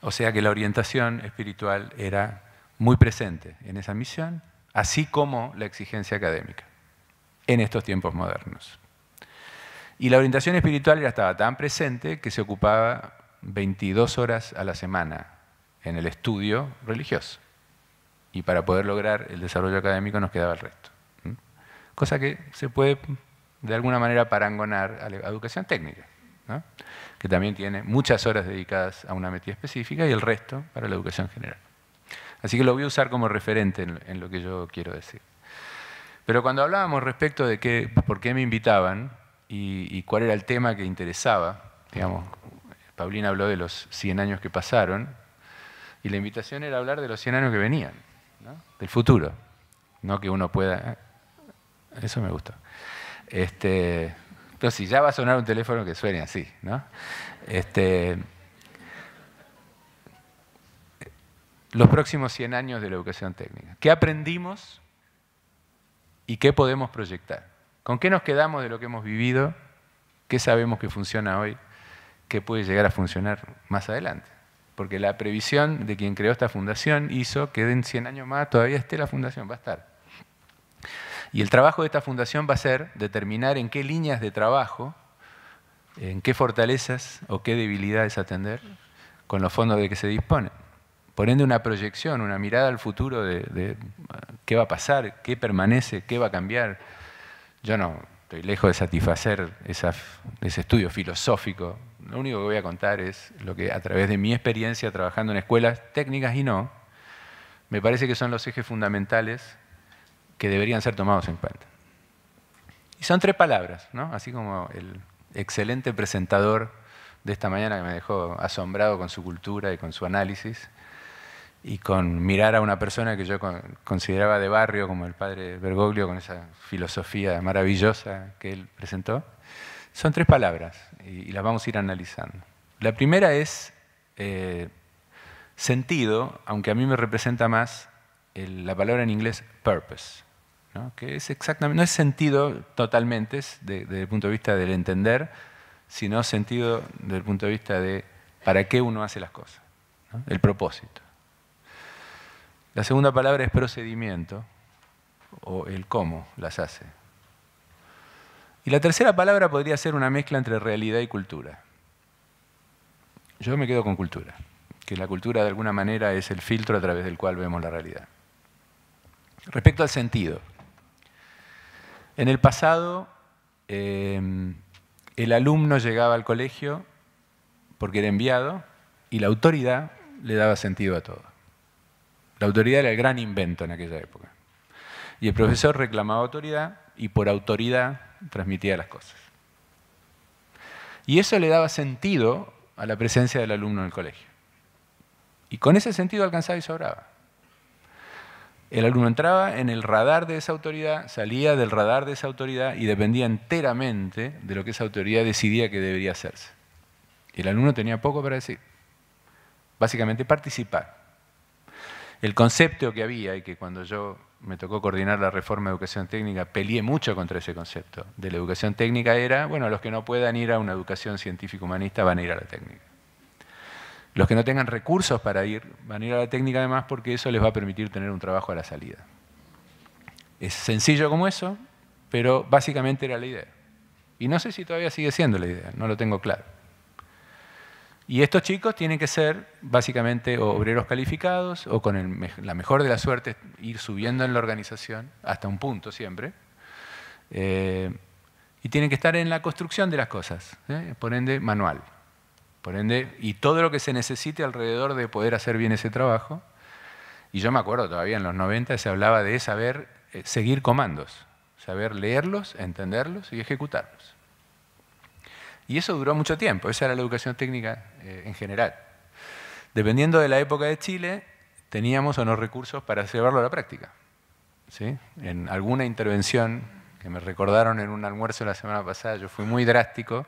C: O sea que la orientación espiritual era muy presente en esa misión, así como la exigencia académica, en estos tiempos modernos. Y la orientación espiritual ya estaba tan presente que se ocupaba 22 horas a la semana en el estudio religioso. Y para poder lograr el desarrollo académico nos quedaba el resto. Cosa que se puede de alguna manera parangonar a la educación técnica, que también tiene muchas horas dedicadas a una metida específica y el resto para la educación general. Así que lo voy a usar como referente en, lo que yo quiero decir. Pero cuando hablábamos respecto de qué, por qué me invitaban y, y cuál era el tema que interesaba, digamos, Paulina habló de los 100 años que pasaron, y la invitación era hablar de los 100 años que venían, del futuro. No que uno pueda... Eh, eso me gustó. Este, pero si ya va a sonar un teléfono que suene así, ¿no? Este, los próximos 100 años de la educación técnica. ¿Qué aprendimos y qué podemos proyectar? ¿Con qué nos quedamos de lo que hemos vivido? ¿Qué sabemos que funciona hoy? ¿Qué puede llegar a funcionar más adelante? porque la previsión de quien creó esta fundación hizo que en 100 años más todavía esté la fundación, va a estar. Y el trabajo de esta fundación va a ser determinar en qué líneas de trabajo, en qué fortalezas o qué debilidades atender con los fondos de que se dispone. poniendo una proyección, una mirada al futuro de, de ah, qué va a pasar, qué permanece, qué va a cambiar. Yo no, estoy lejos de satisfacer ese estudio filosófico. Lo único que voy a contar es lo que a través de mi experiencia trabajando en escuelas técnicas y no, me parece que son los ejes fundamentales que deberían ser tomados en cuenta. Y son tres palabras, ¿no? así como el excelente presentador de esta mañana que me dejó asombrado con su cultura y con su análisis, y con mirar a una persona que yo consideraba de barrio, como el padre Bergoglio, con esa filosofía maravillosa que él presentó, son tres palabras y, las vamos a ir analizando. La primera es eh, sentido, aunque a mí me representa más la palabra en inglés purpose, que es exactamente, no es sentido totalmente desde el punto de vista del entender, sino sentido desde el punto de vista de para qué uno hace las cosas, el propósito. La segunda palabra es procedimiento o el cómo las hace. Y la tercera palabra podría ser una mezcla entre realidad y cultura. Yo me quedo con cultura, que la cultura de alguna manera es el filtro a través del cual vemos la realidad. Respecto al sentido, en el pasado em, el alumno llegaba al colegio porque era enviado y la autoridad le daba sentido a todo. La autoridad era el gran invento en aquella época. Y el profesor reclamaba autoridad y por autoridad transmitía las cosas. Y eso le daba sentido a la presencia del alumno en el colegio. Y con ese sentido alcanzaba y sobraba. El alumno entraba en el radar de esa autoridad, salía del radar de esa autoridad y dependía enteramente de lo que esa autoridad decidía que debería hacerse. Y El alumno tenía poco para decir. Básicamente participar el concepto que había y que cuando yo me tocó coordinar la reforma de educación técnica, peleé mucho contra ese concepto. De la educación técnica era, bueno, los que no puedan ir a una educación científico-humanista van a ir a la técnica. Los que no tengan recursos para ir, van a ir a la técnica además porque eso les va a permitir tener un trabajo a la salida. Es sencillo como eso, pero básicamente era la idea. Y no sé si todavía sigue siendo la idea, no lo tengo claro. Y estos chicos tienen que ser básicamente obreros calificados o con la mejor de la suerte ir subiendo en la organización, hasta un punto siempre. Eh, y tienen que estar en la construcción de las cosas, ¿eh? por ende manual. Por ende, y todo lo que se necesite alrededor de poder hacer bien ese trabajo. Y yo me acuerdo todavía en los 90 se hablaba de saber eh, seguir comandos, saber leerlos, entenderlos y ejecutarlos. Y eso duró mucho tiempo, esa era la educación técnica eh, en general. Dependiendo de la época de Chile, teníamos o no recursos para llevarlo a la práctica. ¿Sí? En alguna intervención que me recordaron en un almuerzo la semana pasada, yo fui muy drástico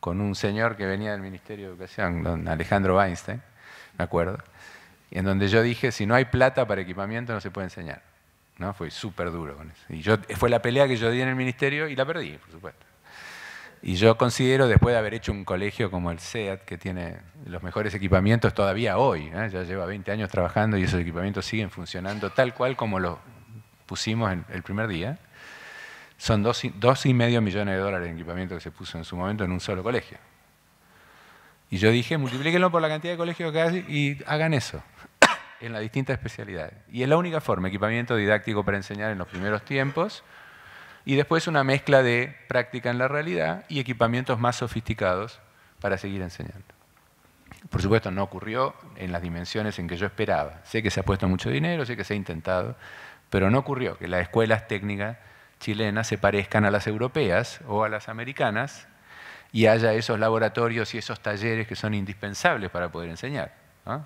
C: con un señor que venía del Ministerio de Educación, don Alejandro Weinstein, me acuerdo, en donde yo dije, si no hay plata para equipamiento no se puede enseñar. ¿No? Fue súper duro con eso. Y yo, fue la pelea que yo di en el Ministerio y la perdí, por supuesto. Y yo considero, después de haber hecho un colegio como el SEAT, que tiene los mejores equipamientos todavía hoy, ¿eh? ya lleva 20 años trabajando y esos equipamientos siguen funcionando tal cual como los pusimos el primer día, son dos y, medio millones de dólares en equipamiento que se puso en su momento en un solo colegio. Y yo dije, multiplíquenlo por la cantidad de colegios que hay y hagan eso en las distintas especialidades. Y es la única forma, equipamiento didáctico para enseñar en los primeros tiempos, y después una mezcla de práctica en la realidad y equipamientos más sofisticados para seguir enseñando. Por supuesto, no ocurrió en las dimensiones en que yo esperaba. Sé que se ha puesto mucho dinero, sé que se ha intentado, pero no ocurrió que las escuelas técnicas chilenas se parezcan a las europeas o a las americanas y haya esos laboratorios y esos talleres que son indispensables para poder enseñar.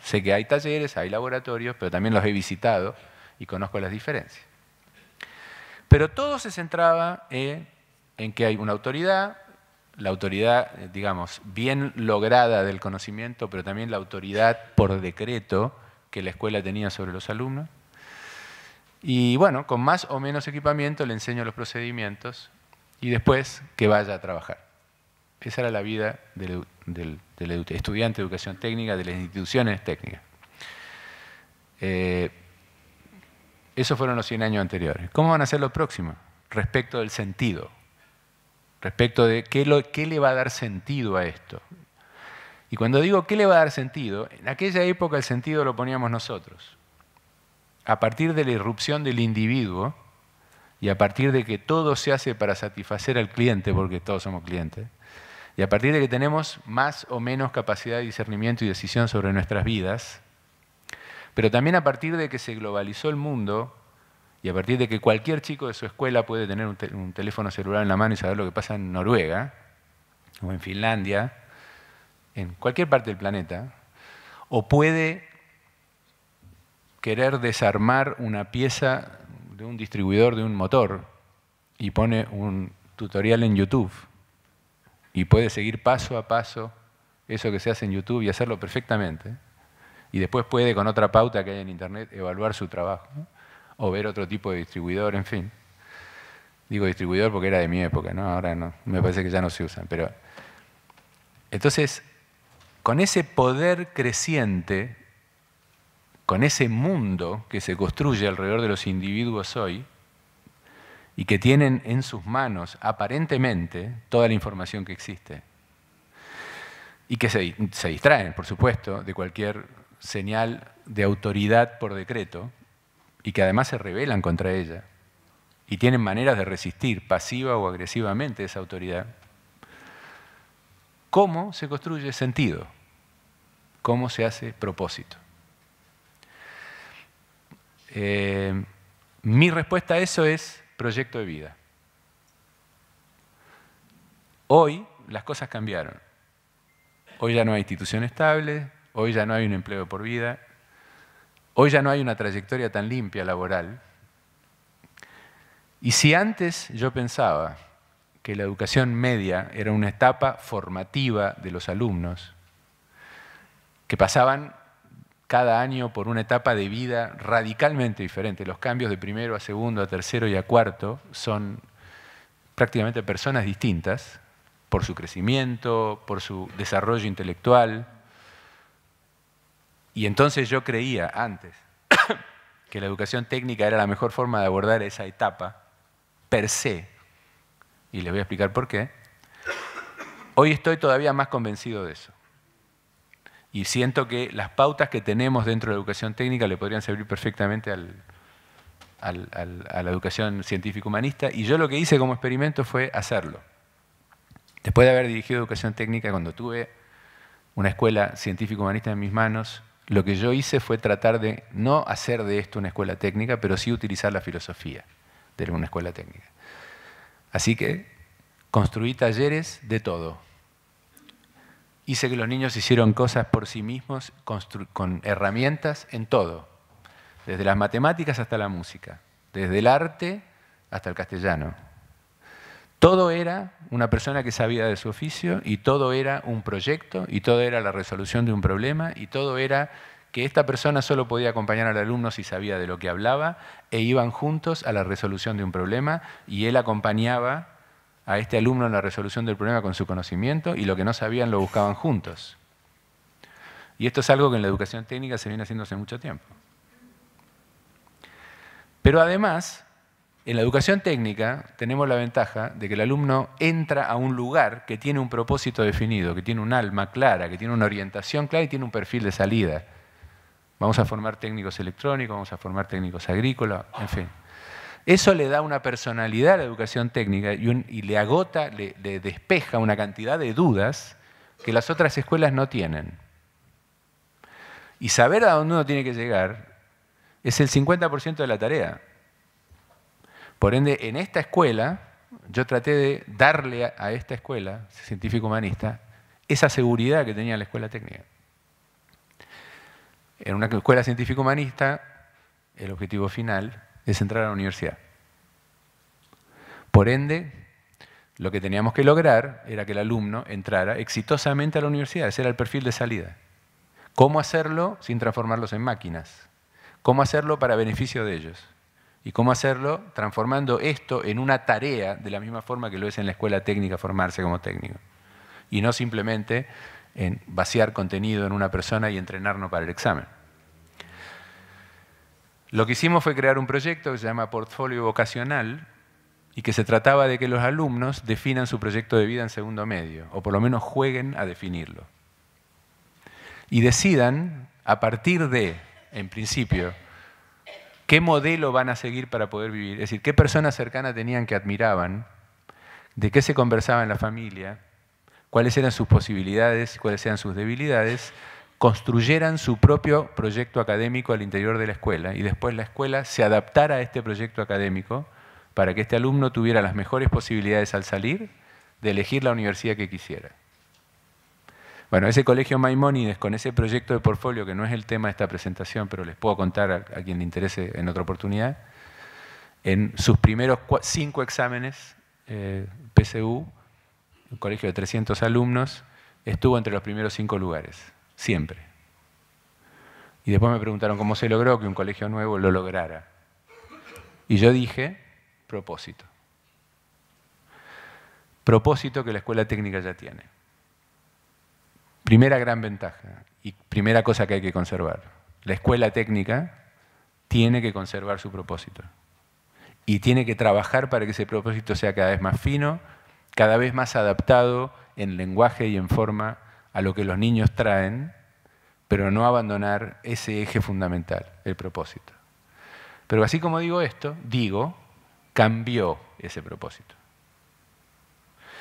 C: Sé que hay talleres, hay laboratorios, pero también los he visitado y conozco las diferencias. Pero todo se centraba en, que hay una autoridad, la autoridad, eh, digamos, bien lograda del conocimiento, pero también la autoridad por decreto que la escuela tenía sobre los alumnos. Y bueno, con más o menos equipamiento le enseño los procedimientos y después que vaya a trabajar. Esa era la vida del, estudiante de educación técnica, de las instituciones técnicas. Eh, esos fueron los 100 años anteriores. ¿Cómo van a ser los próximos? Respecto del sentido, respecto de qué, qué le va a dar sentido a esto. Y cuando digo qué le va a dar sentido, en aquella época el sentido lo poníamos nosotros. A partir de la irrupción del individuo y a partir de que todo se hace para satisfacer al cliente, porque todos somos clientes, y a partir de que tenemos más o menos capacidad de discernimiento y decisión sobre nuestras vidas, pero también a partir de que se globalizó el mundo y a partir de que cualquier chico de su escuela puede tener un, teléfono celular en la mano y saber lo que pasa en Noruega o en Finlandia, en cualquier parte del planeta, o puede querer desarmar una pieza de un distribuidor de un motor y pone un tutorial en YouTube y puede seguir paso a paso eso que se hace en YouTube y hacerlo perfectamente y después puede con otra pauta que hay en Internet evaluar su trabajo o ver otro tipo de distribuidor, en fin. Digo distribuidor porque era de mi época, ¿no? ahora no, me parece que ya no se usan. Pero... Entonces, con ese poder creciente, con ese mundo que se construye alrededor de los individuos hoy, y que tienen en sus manos aparentemente toda la información que existe. Y que se, se, distraen, por supuesto, de cualquier señal de autoridad por decreto y que además se rebelan contra ella y tienen maneras de resistir pasiva o agresivamente esa autoridad, ¿cómo se construye sentido? ¿Cómo se hace propósito? Eh, mi respuesta a eso es proyecto de vida. Hoy las cosas cambiaron. Hoy ya no hay institución estable, Hoy ya no hay un empleo por vida, hoy ya no hay una trayectoria tan limpia laboral. Y si antes yo pensaba que la educación media era una etapa formativa de los alumnos, que pasaban cada año por una etapa de vida radicalmente diferente. Los cambios de primero a segundo, a tercero y a cuarto son prácticamente personas distintas por su crecimiento, por su desarrollo intelectual, y entonces yo creía antes que la educación técnica era la mejor forma de abordar esa etapa per se. Y les voy a explicar por qué. Hoy estoy todavía más convencido de eso. Y siento que las pautas que tenemos dentro de la educación técnica le podrían servir perfectamente a la educación científico-humanista. Y yo lo que hice como experimento fue hacerlo. Después de haber dirigido educación técnica, cuando tuve una escuela científico-humanista en mis manos, lo que yo hice fue tratar de no hacer de esto una escuela técnica, pero sí utilizar la filosofía de una escuela técnica. Así que construí talleres de todo. Hice que los niños hicieron cosas por sí mismos con herramientas en todo, desde las matemáticas hasta la música, desde el arte hasta el castellano. Todo era una persona que sabía de su oficio y todo era un proyecto y todo era la resolución de un problema y todo era que esta persona solo podía acompañar al alumno si sabía de lo que hablaba e iban juntos a la resolución de un problema y él acompañaba a este alumno en la resolución del problema con su conocimiento y lo que no sabían lo buscaban juntos. Y esto es algo que en la educación técnica se viene haciendo hace mucho tiempo. Pero además, en la educación técnica tenemos la ventaja de que el alumno entra a un lugar que tiene un propósito definido, que tiene un alma clara, que tiene una orientación clara y tiene un perfil de salida. Vamos a formar técnicos electrónicos, vamos a formar técnicos agrícolas, en fin. Eso le da una personalidad a la educación técnica y, le agota, le despeja una cantidad de dudas que las otras escuelas no tienen. Y saber a dónde uno tiene que llegar es el 50% de la tarea. Por ende, en esta escuela, yo traté de darle a, esta escuela, científico humanista, esa seguridad que tenía la escuela técnica. En una escuela científico humanista, el objetivo final es entrar a la universidad. Por ende, lo que teníamos que lograr era que el alumno entrara exitosamente a la universidad. Ese era el perfil de salida. ¿Cómo hacerlo sin transformarlos en máquinas? ¿Cómo hacerlo para beneficio de ellos? ¿Y cómo hacerlo? Transformando esto en una tarea de la misma forma que lo es en la escuela técnica formarse como técnico. Y no simplemente en vaciar contenido en una persona y entrenarnos para el examen. Lo que hicimos fue crear un proyecto que se llama Portfolio Vocacional y que se trataba de que los alumnos definan su proyecto de vida en segundo medio, o por lo menos jueguen a definirlo. Y decidan, a partir de, en principio, qué modelo van a seguir para poder vivir, es decir, qué personas cercanas tenían que admiraban, de qué se conversaba en la familia, cuáles eran sus posibilidades, cuáles eran sus debilidades, construyeran su propio proyecto académico al interior de la escuela y después la escuela se adaptara a este proyecto académico para que este alumno tuviera las mejores posibilidades al salir de elegir la universidad que quisiera. Bueno, ese colegio Maimónides, con ese proyecto de portfolio, que no es el tema de esta presentación, pero les puedo contar a, quien le interese en otra oportunidad, en sus primeros cinco exámenes eh, PCU, un colegio de 300 alumnos, estuvo entre los primeros cinco lugares, siempre. Y después me preguntaron cómo se logró que un colegio nuevo lo lograra. Y yo dije, propósito. Propósito que la escuela técnica ya tiene. Primera gran ventaja y primera cosa que hay que conservar. La escuela técnica tiene que conservar su propósito y tiene que trabajar para que ese propósito sea cada vez más fino, cada vez más adaptado en lenguaje y en forma a lo que los niños traen, pero no abandonar ese eje fundamental, el propósito. Pero así como digo esto, digo, cambió ese propósito.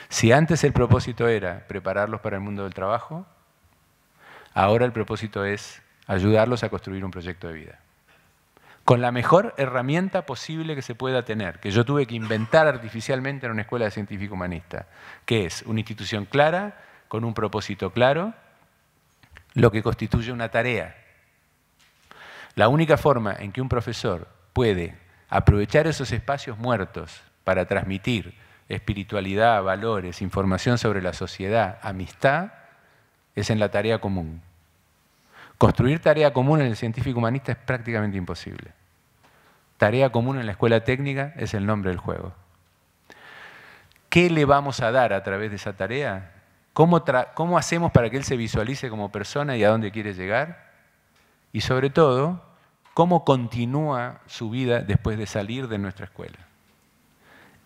C: Si antes el propósito era prepararlos para el mundo del trabajo, Ahora el propósito es ayudarlos a construir un proyecto de vida. Con la mejor herramienta posible que se pueda tener, que yo tuve que inventar artificialmente en una escuela de científico humanista, que es una institución clara, con un propósito claro, lo que constituye una tarea. La única forma en que un profesor puede aprovechar esos espacios muertos para transmitir espiritualidad, valores, información sobre la sociedad, amistad, es en la tarea común. Construir tarea común en el científico humanista es prácticamente imposible. Tarea común en la escuela técnica es el nombre del juego. ¿Qué le vamos a dar a través de esa tarea? ¿Cómo, hacemos para que él se visualice como persona y a dónde quiere llegar? Y sobre todo, ¿cómo continúa su vida después de salir de nuestra escuela?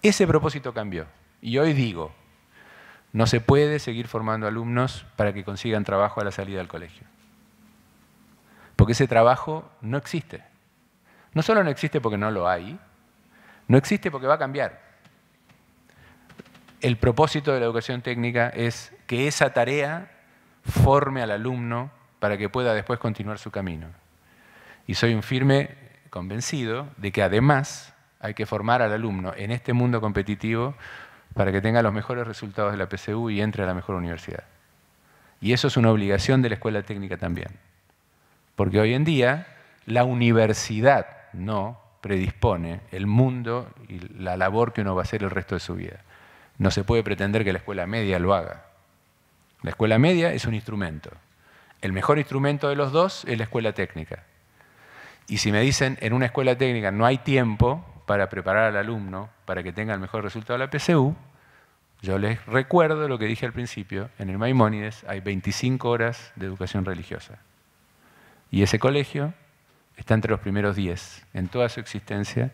C: Ese propósito cambió. Y hoy digo, no se puede seguir formando alumnos para que consigan trabajo a la salida del colegio. Porque ese trabajo no existe. No solo no existe porque no lo hay, no existe porque va a cambiar. El propósito de la educación técnica es que esa tarea forme al alumno para que pueda después continuar su camino. Y soy un firme convencido de que además hay que formar al alumno en este mundo competitivo para que tenga los mejores resultados de la PCU y entre a la mejor universidad. Y eso es una obligación de la escuela técnica también. Porque hoy en día la universidad no predispone el mundo y la labor que uno va a hacer el resto de su vida. No se puede pretender que la escuela media lo haga. La escuela media es un instrumento. El mejor instrumento de los dos es la escuela técnica. Y si me dicen en una escuela técnica no hay tiempo, para preparar al alumno para que tenga el mejor resultado de la PCU, yo les recuerdo lo que dije al principio, en el Maimónides hay 25 horas de educación religiosa. Y ese colegio está entre los primeros 10 en toda su existencia,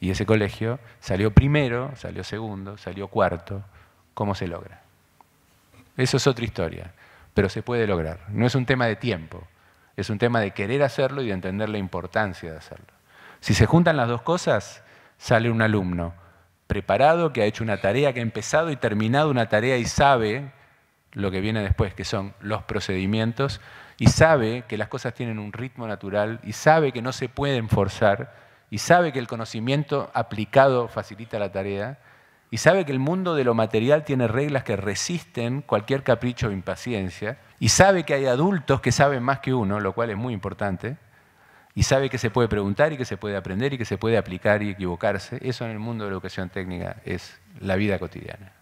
C: y ese colegio salió primero, salió segundo, salió cuarto. ¿Cómo se logra? Eso es otra historia, pero se puede lograr. No es un tema de tiempo, es un tema de querer hacerlo y de entender la importancia de hacerlo. Si se juntan las dos cosas, sale un alumno preparado, que ha hecho una tarea, que ha empezado y terminado una tarea y sabe lo que viene después, que son los procedimientos, y sabe que las cosas tienen un ritmo natural, y sabe que no se pueden forzar, y sabe que el conocimiento aplicado facilita la tarea, y sabe que el mundo de lo material tiene reglas que resisten cualquier capricho o impaciencia, y sabe que hay adultos que saben más que uno, lo cual es muy importante, y sabe que se puede preguntar y que se puede aprender y que se puede aplicar y equivocarse. Eso en el mundo de la educación técnica es la vida cotidiana.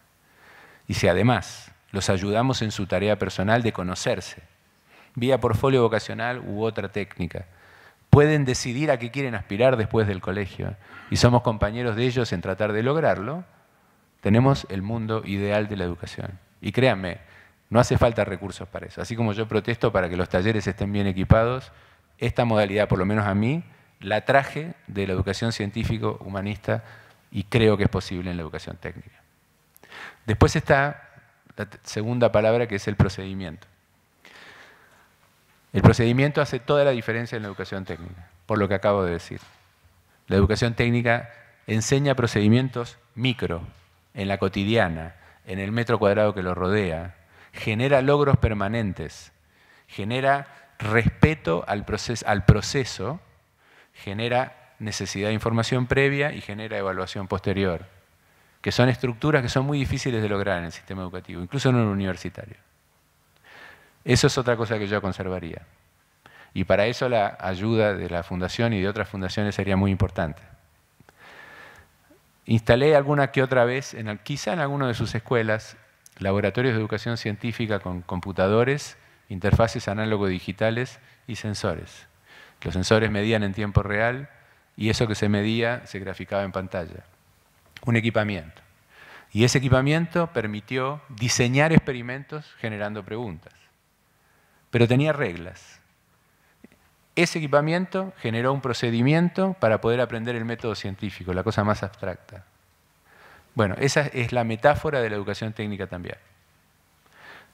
C: Y si además los ayudamos en su tarea personal de conocerse, vía portfolio vocacional u otra técnica, pueden decidir a qué quieren aspirar después del colegio y somos compañeros de ellos en tratar de lograrlo, tenemos el mundo ideal de la educación. Y créanme, no hace falta recursos para eso. Así como yo protesto para que los talleres estén bien equipados, esta modalidad, por lo menos a mí, la traje de la educación científico-humanista y creo que es posible en la educación técnica. Después está la segunda palabra que es el procedimiento. El procedimiento hace toda la diferencia en la educación técnica, por lo que acabo de decir. La educación técnica enseña procedimientos micro, en la cotidiana, en el metro cuadrado que lo rodea, genera logros permanentes, genera respeto al, al proceso genera necesidad de información previa y genera evaluación posterior, que son estructuras que son muy difíciles de lograr en el sistema educativo, incluso en el universitario. Eso es otra cosa que yo conservaría. Y para eso la ayuda de la fundación y de otras fundaciones sería muy importante. Instalé alguna que otra vez, en, quizá en alguna de sus escuelas, laboratorios de educación científica con computadores interfaces análogo-digitales y sensores. Los sensores medían en tiempo real y eso que se medía se graficaba en pantalla. Un equipamiento. Y ese equipamiento permitió diseñar experimentos generando preguntas. Pero tenía reglas. Ese equipamiento generó un procedimiento para poder aprender el método científico, la cosa más abstracta. Bueno, esa es la metáfora de la educación técnica también.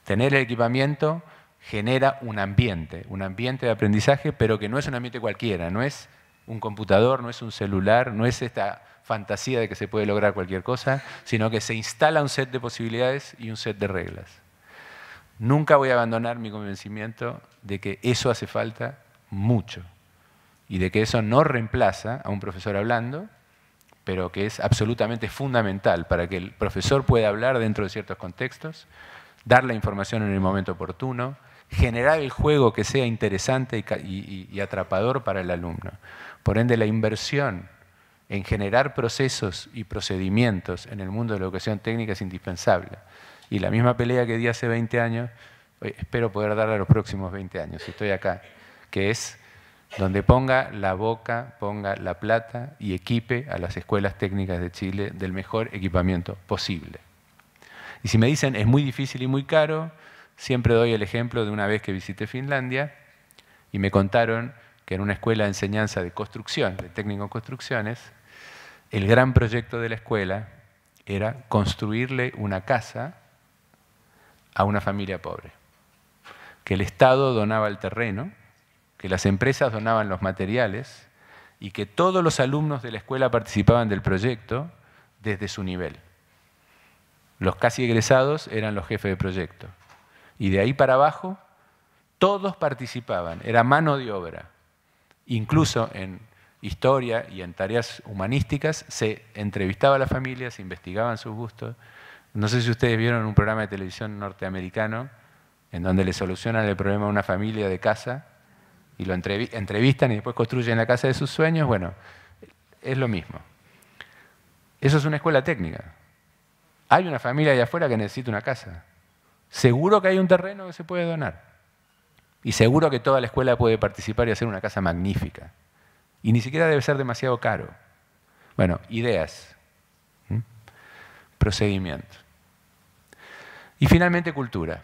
C: Tener el equipamiento genera un ambiente, un ambiente de aprendizaje, pero que no es un ambiente cualquiera, no es un computador, no es un celular, no es esta fantasía de que se puede lograr cualquier cosa, sino que se instala un set de posibilidades y un set de reglas. Nunca voy a abandonar mi convencimiento de que eso hace falta mucho y de que eso no reemplaza a un profesor hablando, pero que es absolutamente fundamental para que el profesor pueda hablar dentro de ciertos contextos, dar la información en el momento oportuno, generar el juego que sea interesante y, atrapador para el alumno. Por ende, la inversión en generar procesos y procedimientos en el mundo de la educación técnica es indispensable. Y la misma pelea que di hace 20 años, eh, espero poder darla a los próximos 20 años, estoy acá, que es donde ponga la boca, ponga la plata y equipe a las escuelas técnicas de Chile del mejor equipamiento posible. Y si me dicen es muy difícil y muy caro, Siempre doy el ejemplo de una vez que visité Finlandia y me contaron que en una escuela de enseñanza de construcción, de técnico en construcciones, el gran proyecto de la escuela era construirle una casa a una familia pobre. Que el Estado donaba el terreno, que las empresas donaban los materiales y que todos los alumnos de la escuela participaban del proyecto desde su nivel. Los casi egresados eran los jefes de proyecto. Y de ahí para abajo, todos participaban, era mano de obra. Incluso en historia y en tareas humanísticas se entrevistaba a la familia, se investigaban sus gustos. No sé si ustedes vieron un programa de televisión norteamericano en donde le solucionan el problema a una familia de casa y lo entrevistan y después construyen la casa de sus sueños. Bueno, es lo mismo. Eso es una escuela técnica. Hay una familia allá afuera que necesita una casa. Seguro que hay un terreno que se puede donar. Y seguro que toda la escuela puede participar y hacer una casa magnífica. Y ni siquiera debe ser demasiado caro. Bueno, ideas. Proseguimiento. ¿Mm? Procedimiento. Y finalmente cultura.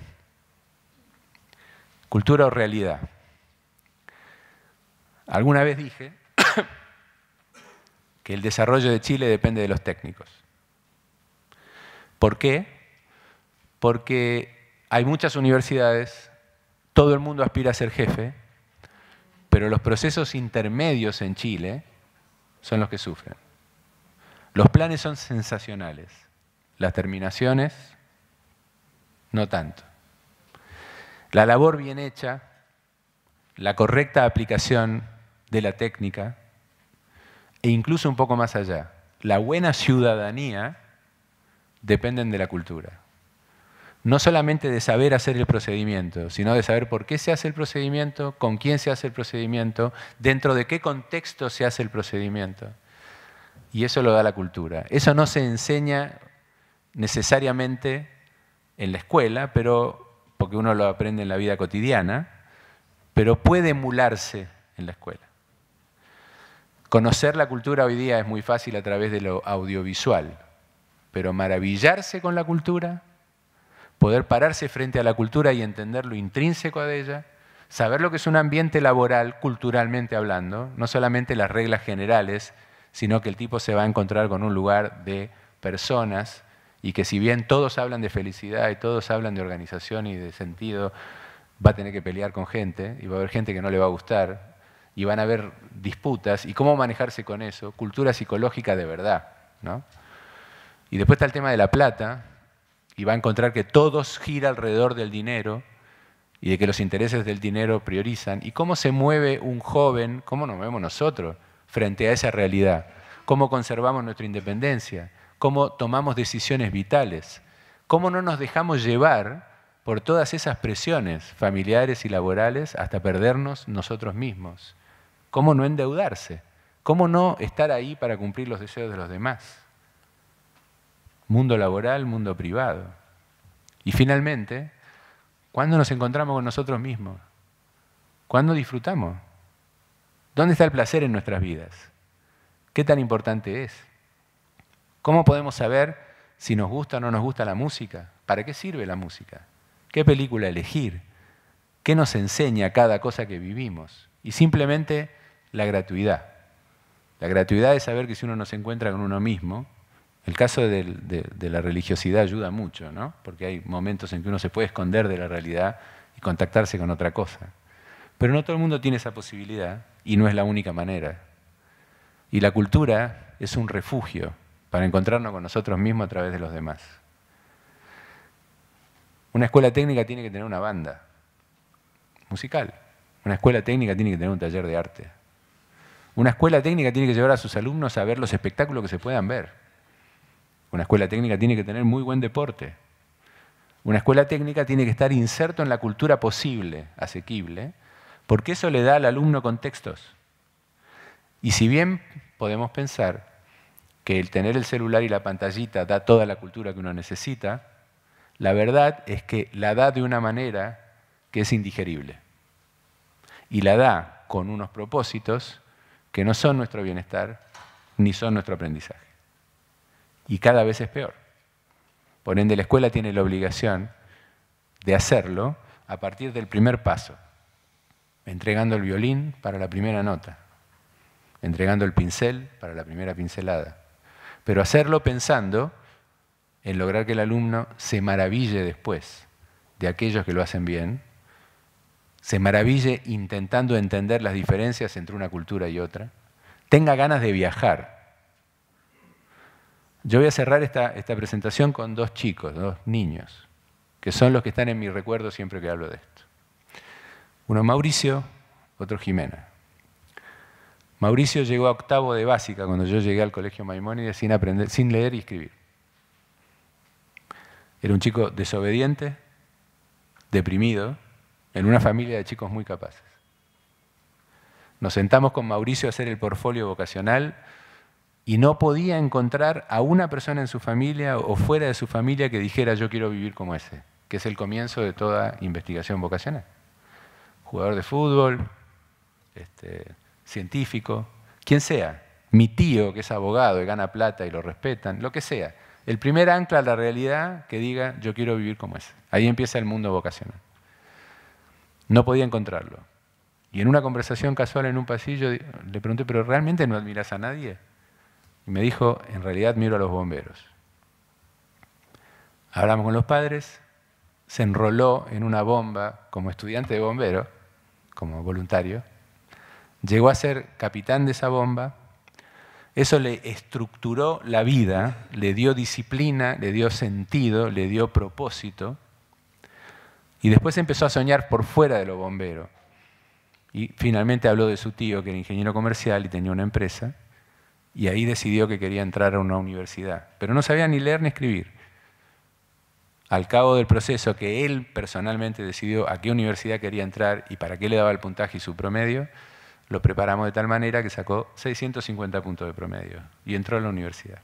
C: Cultura o realidad. Alguna vez dije que el desarrollo de Chile depende de los técnicos. ¿Por qué? Porque hay muchas universidades, todo el mundo aspira a ser jefe, pero los procesos intermedios en Chile son los que sufren. Los planes son sensacionales, las terminaciones no tanto. La labor bien hecha, la correcta aplicación de la técnica e incluso un poco más allá, la buena ciudadanía dependen de la cultura no solamente de saber hacer el procedimiento, sino de saber por qué se hace el procedimiento, con quién se hace el procedimiento, dentro de qué contexto se hace el procedimiento. Y eso lo da la cultura. Eso no se enseña necesariamente en la escuela, pero porque uno lo aprende en la vida cotidiana, pero puede emularse en la escuela. Conocer la cultura hoy día es muy fácil a través de lo audiovisual, pero maravillarse con la cultura poder pararse frente a la cultura y entender lo intrínseco de ella, saber lo que es un ambiente laboral culturalmente hablando, no solamente las reglas generales, sino que el tipo se va a encontrar con un lugar de personas y que si bien todos hablan de felicidad y todos hablan de organización y de sentido, va a tener que pelear con gente y va a haber gente que no le va a gustar y van a haber disputas y cómo manejarse con eso, cultura psicológica de verdad. Y después está el tema de la plata, y va a encontrar que todo gira alrededor del dinero y de que los intereses del dinero priorizan. ¿Y cómo se mueve un joven, cómo nos movemos nosotros frente a esa realidad? ¿Cómo conservamos nuestra independencia? ¿Cómo tomamos decisiones vitales? ¿Cómo no nos dejamos llevar por todas esas presiones familiares y laborales hasta perdernos nosotros mismos? ¿Cómo no endeudarse? ¿Cómo no estar ahí para cumplir los deseos de los demás? mundo laboral, mundo privado. Y finalmente, ¿cuándo nos encontramos con nosotros mismos? ¿Cuándo disfrutamos? ¿Dónde está el placer en nuestras vidas? ¿Qué tan importante es? ¿Cómo podemos saber si nos gusta o no nos gusta la música? ¿Para qué sirve la música? ¿Qué película elegir? ¿Qué nos enseña cada cosa que vivimos? Y simplemente la gratuidad. La gratuidad es saber que si uno no se encuentra con uno mismo, el caso de, la religiosidad ayuda mucho, ¿no? porque hay momentos en que uno se puede esconder de la realidad y contactarse con otra cosa. Pero no todo el mundo tiene esa posibilidad y no es la única manera. Y la cultura es un refugio para encontrarnos con nosotros mismos a través de los demás. Una escuela técnica tiene que tener una banda musical. Una escuela técnica tiene que tener un taller de arte. Una escuela técnica tiene que llevar a sus alumnos a ver los espectáculos que se puedan ver. Una escuela técnica tiene que tener muy buen deporte. Una escuela técnica tiene que estar inserto en la cultura posible, asequible, porque eso le da al alumno contextos. Y si bien podemos pensar que el tener el celular y la pantallita da toda la cultura que uno necesita, la verdad es que la da de una manera que es indigerible. Y la da con unos propósitos que no son nuestro bienestar ni son nuestro aprendizaje y cada vez es peor. Por ende, la escuela tiene la obligación de hacerlo a partir del primer paso, entregando el violín para la primera nota, entregando el pincel para la primera pincelada, pero hacerlo pensando en lograr que el alumno se maraville después de aquellos que lo hacen bien, se maraville intentando entender las diferencias entre una cultura y otra, tenga ganas de viajar, yo voy a cerrar esta, presentación con dos chicos, dos niños, que son los que están en mi recuerdo siempre que hablo de esto. Uno Mauricio, otro Jimena. Mauricio llegó a octavo de básica cuando yo llegué al colegio Maimónides sin, aprender, sin leer y escribir. Era un chico desobediente, deprimido, en una familia de chicos muy capaces. Nos sentamos con Mauricio a hacer el portfolio vocacional y no podía encontrar a una persona en su familia o fuera de su familia que dijera yo quiero vivir como ese, que es el comienzo de toda investigación vocacional. Jugador de fútbol, este, científico, quien sea, mi tío que es abogado y gana plata y lo respetan, lo que sea. El primer ancla a la realidad que diga yo quiero vivir como ese. Ahí empieza el mundo vocacional. No podía encontrarlo. Y en una conversación casual en un pasillo le pregunté, pero ¿realmente no admiras a nadie? Y me dijo, en realidad miro a los bomberos. Hablamos con los padres, se enroló en una bomba como estudiante de bombero, como voluntario, llegó a ser capitán de esa bomba, eso le estructuró la vida, le dio disciplina, le dio sentido, le dio propósito, y después empezó a soñar por fuera de los bomberos. Y finalmente habló de su tío, que era ingeniero comercial y tenía una empresa, y ahí decidió que quería entrar a una universidad, pero no sabía ni leer ni escribir. Al cabo del proceso que él personalmente decidió a qué universidad quería entrar y para qué le daba el puntaje y su promedio, lo preparamos de tal manera que sacó 650 puntos de promedio y entró a la universidad.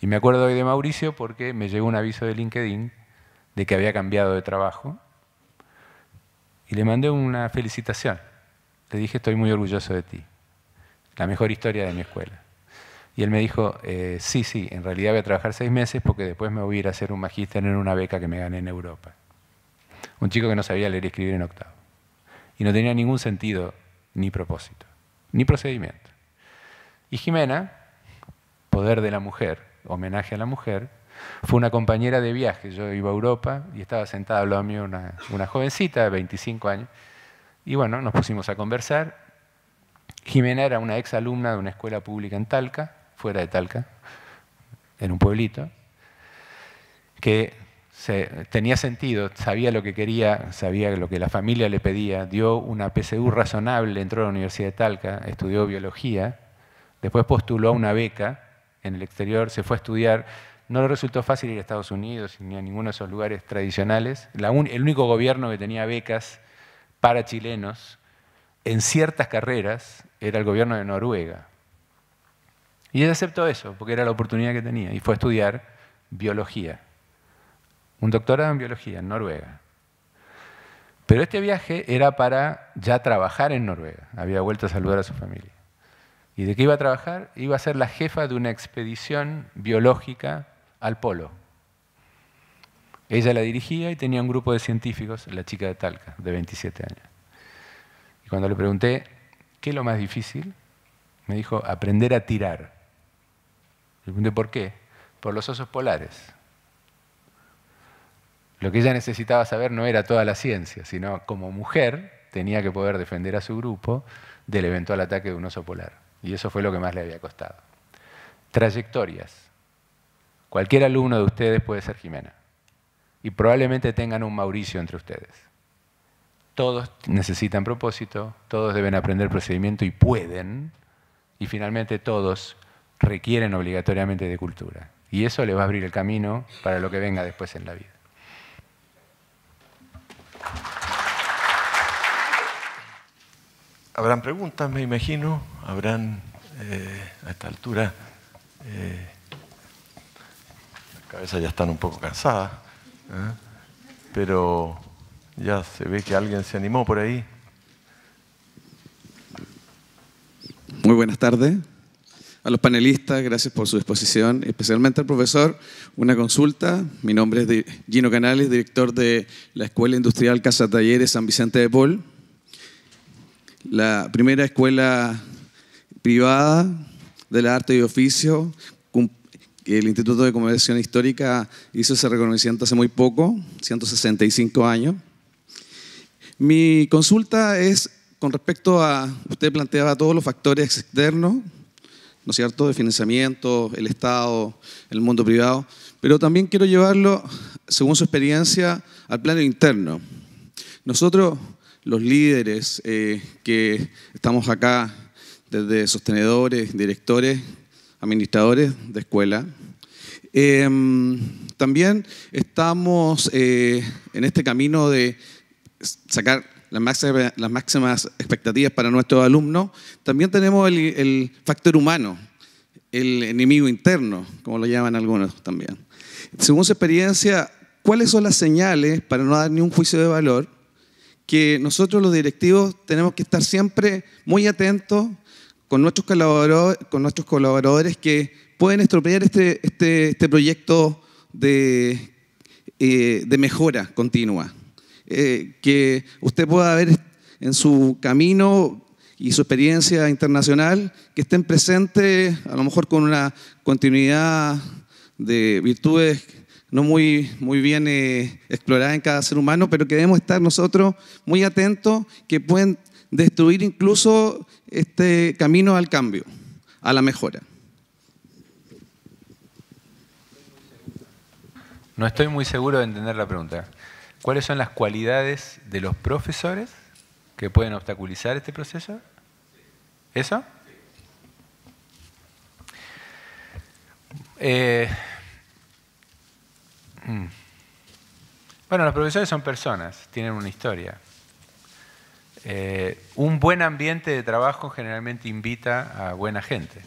C: Y me acuerdo hoy de Mauricio porque me llegó un aviso de LinkedIn de que había cambiado de trabajo y le mandé una felicitación. Le dije, estoy muy orgulloso de ti. La mejor historia de mi escuela. Y él me dijo, eh, sí, sí, en realidad voy a trabajar seis meses porque después me voy a ir a hacer un magíster en una beca que me gané en Europa. Un chico que no sabía leer y escribir en octavo. Y no tenía ningún sentido, ni propósito, ni procedimiento. Y Jimena, poder de la mujer, homenaje a la mujer, fue una compañera de viaje. Yo iba a Europa y estaba sentada al lado mío una, una jovencita de 25 años. Y bueno, nos pusimos a conversar. Jimena era una ex alumna de una escuela pública en Talca, fuera de Talca, en un pueblito, que tenía sentido, sabía lo que quería, sabía lo que la familia le pedía, dio una PSU razonable, entró a la Universidad de Talca, estudió biología, después postuló a una beca en el exterior, se fue a estudiar. No le resultó fácil ir a Estados Unidos ni a ninguno de esos lugares tradicionales. el único gobierno que tenía becas para chilenos en ciertas carreras era el gobierno de Noruega. Y él aceptó eso, porque era la oportunidad que tenía, y fue a estudiar biología. Un doctorado en biología en Noruega. Pero este viaje era para ya trabajar en Noruega. Había vuelto a saludar a su familia. ¿Y de qué iba a trabajar? Iba a ser la jefa de una expedición biológica al polo. Ella la dirigía y tenía un grupo de científicos, la chica de Talca, de 27 años. Y cuando le pregunté, ¿qué es lo más difícil? Me dijo, aprender a tirar por qué. Por los osos polares. Lo que ella necesitaba saber no era toda la ciencia, sino como mujer tenía que poder defender a su grupo del eventual ataque de un oso polar. Y eso fue lo que más le había costado. Trayectorias. Cualquier alumno de ustedes puede ser Jimena. Y probablemente tengan un Mauricio entre ustedes. Todos necesitan propósito, todos deben aprender procedimiento y pueden. Y finalmente todos requieren obligatoriamente de cultura. Y eso les va a abrir el camino para lo que venga después en la vida.
A: Habrán preguntas, me imagino, habrán eh, a esta altura, eh, las cabezas ya están un poco cansadas, ¿eh? pero ya se ve que alguien se animó por ahí. Muy buenas tardes a los panelistas, gracias por su
D: exposición, especialmente al profesor. Una consulta, mi nombre es Gino Canales, director de la Escuela Industrial Casa Talleres San Vicente de Paul, la primera escuela privada del arte y oficio, el Instituto de Comunicación Histórica hizo ese reconocimiento hace muy poco, 165 años. Mi consulta es con respecto a, usted planteaba todos los factores externos ¿no es cierto?, de financiamiento, el Estado, el mundo privado, pero también quiero llevarlo, según su experiencia, al plano interno. Nosotros, los líderes eh, que estamos acá, desde sostenedores, directores, administradores de escuela, em, también estamos eh, en este camino de sacar las máximas, expectativas para nuestros alumnos, también tenemos el, factor humano, el enemigo interno, como lo llaman algunos también. Según su experiencia, ¿cuáles son las señales, para no dar ni un juicio de valor, que nosotros los directivos tenemos que estar siempre muy atentos con nuestros colaboradores, con nuestros colaboradores que pueden estropear este, este, este proyecto de, eh, de mejora continua? Eh, que usted pueda ver en su camino y su experiencia internacional, que estén presentes, a lo mejor con una continuidad de virtudes no muy, muy bien eh, exploradas en cada ser humano, pero que debemos estar nosotros muy atentos, que pueden destruir incluso este camino al cambio,
C: a la mejora. No estoy muy seguro de entender la pregunta. ¿Cuáles son las cualidades de los profesores que pueden obstaculizar este proceso? ¿Eso? Eh, mm. bueno, los profesores son personas, tienen una historia. Eh, un buen ambiente de trabajo generalmente invita a buena gente.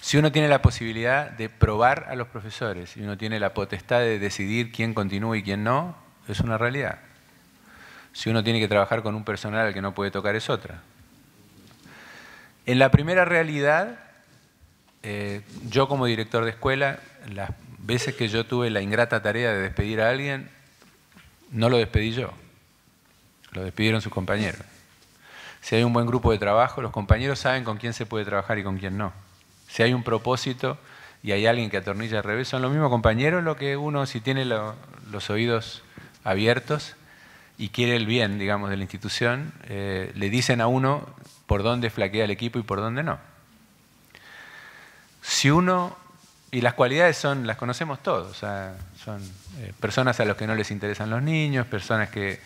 C: Si uno tiene la posibilidad de probar a los profesores y uno tiene la potestad de decidir quién continúa y quién no, es una realidad. Si uno tiene que trabajar con un personal al que no puede tocar, es otra. En la primera realidad, eh, yo como director de escuela, las veces que yo tuve la ingrata tarea de despedir a alguien, no lo despedí yo, lo despidieron sus compañeros. Si hay un buen grupo de trabajo, los compañeros saben con quién se puede trabajar y con quién no si hay un propósito y hay alguien que atornilla al revés, son los mismos compañeros lo que uno si tiene los oídos abiertos y quiere el bien, digamos, de la institución, eh, le dicen a uno por dónde flaquea el equipo y por dónde no. Si uno, y las cualidades son, las conocemos todos, son eh, personas a las que no les interesan los niños, personas que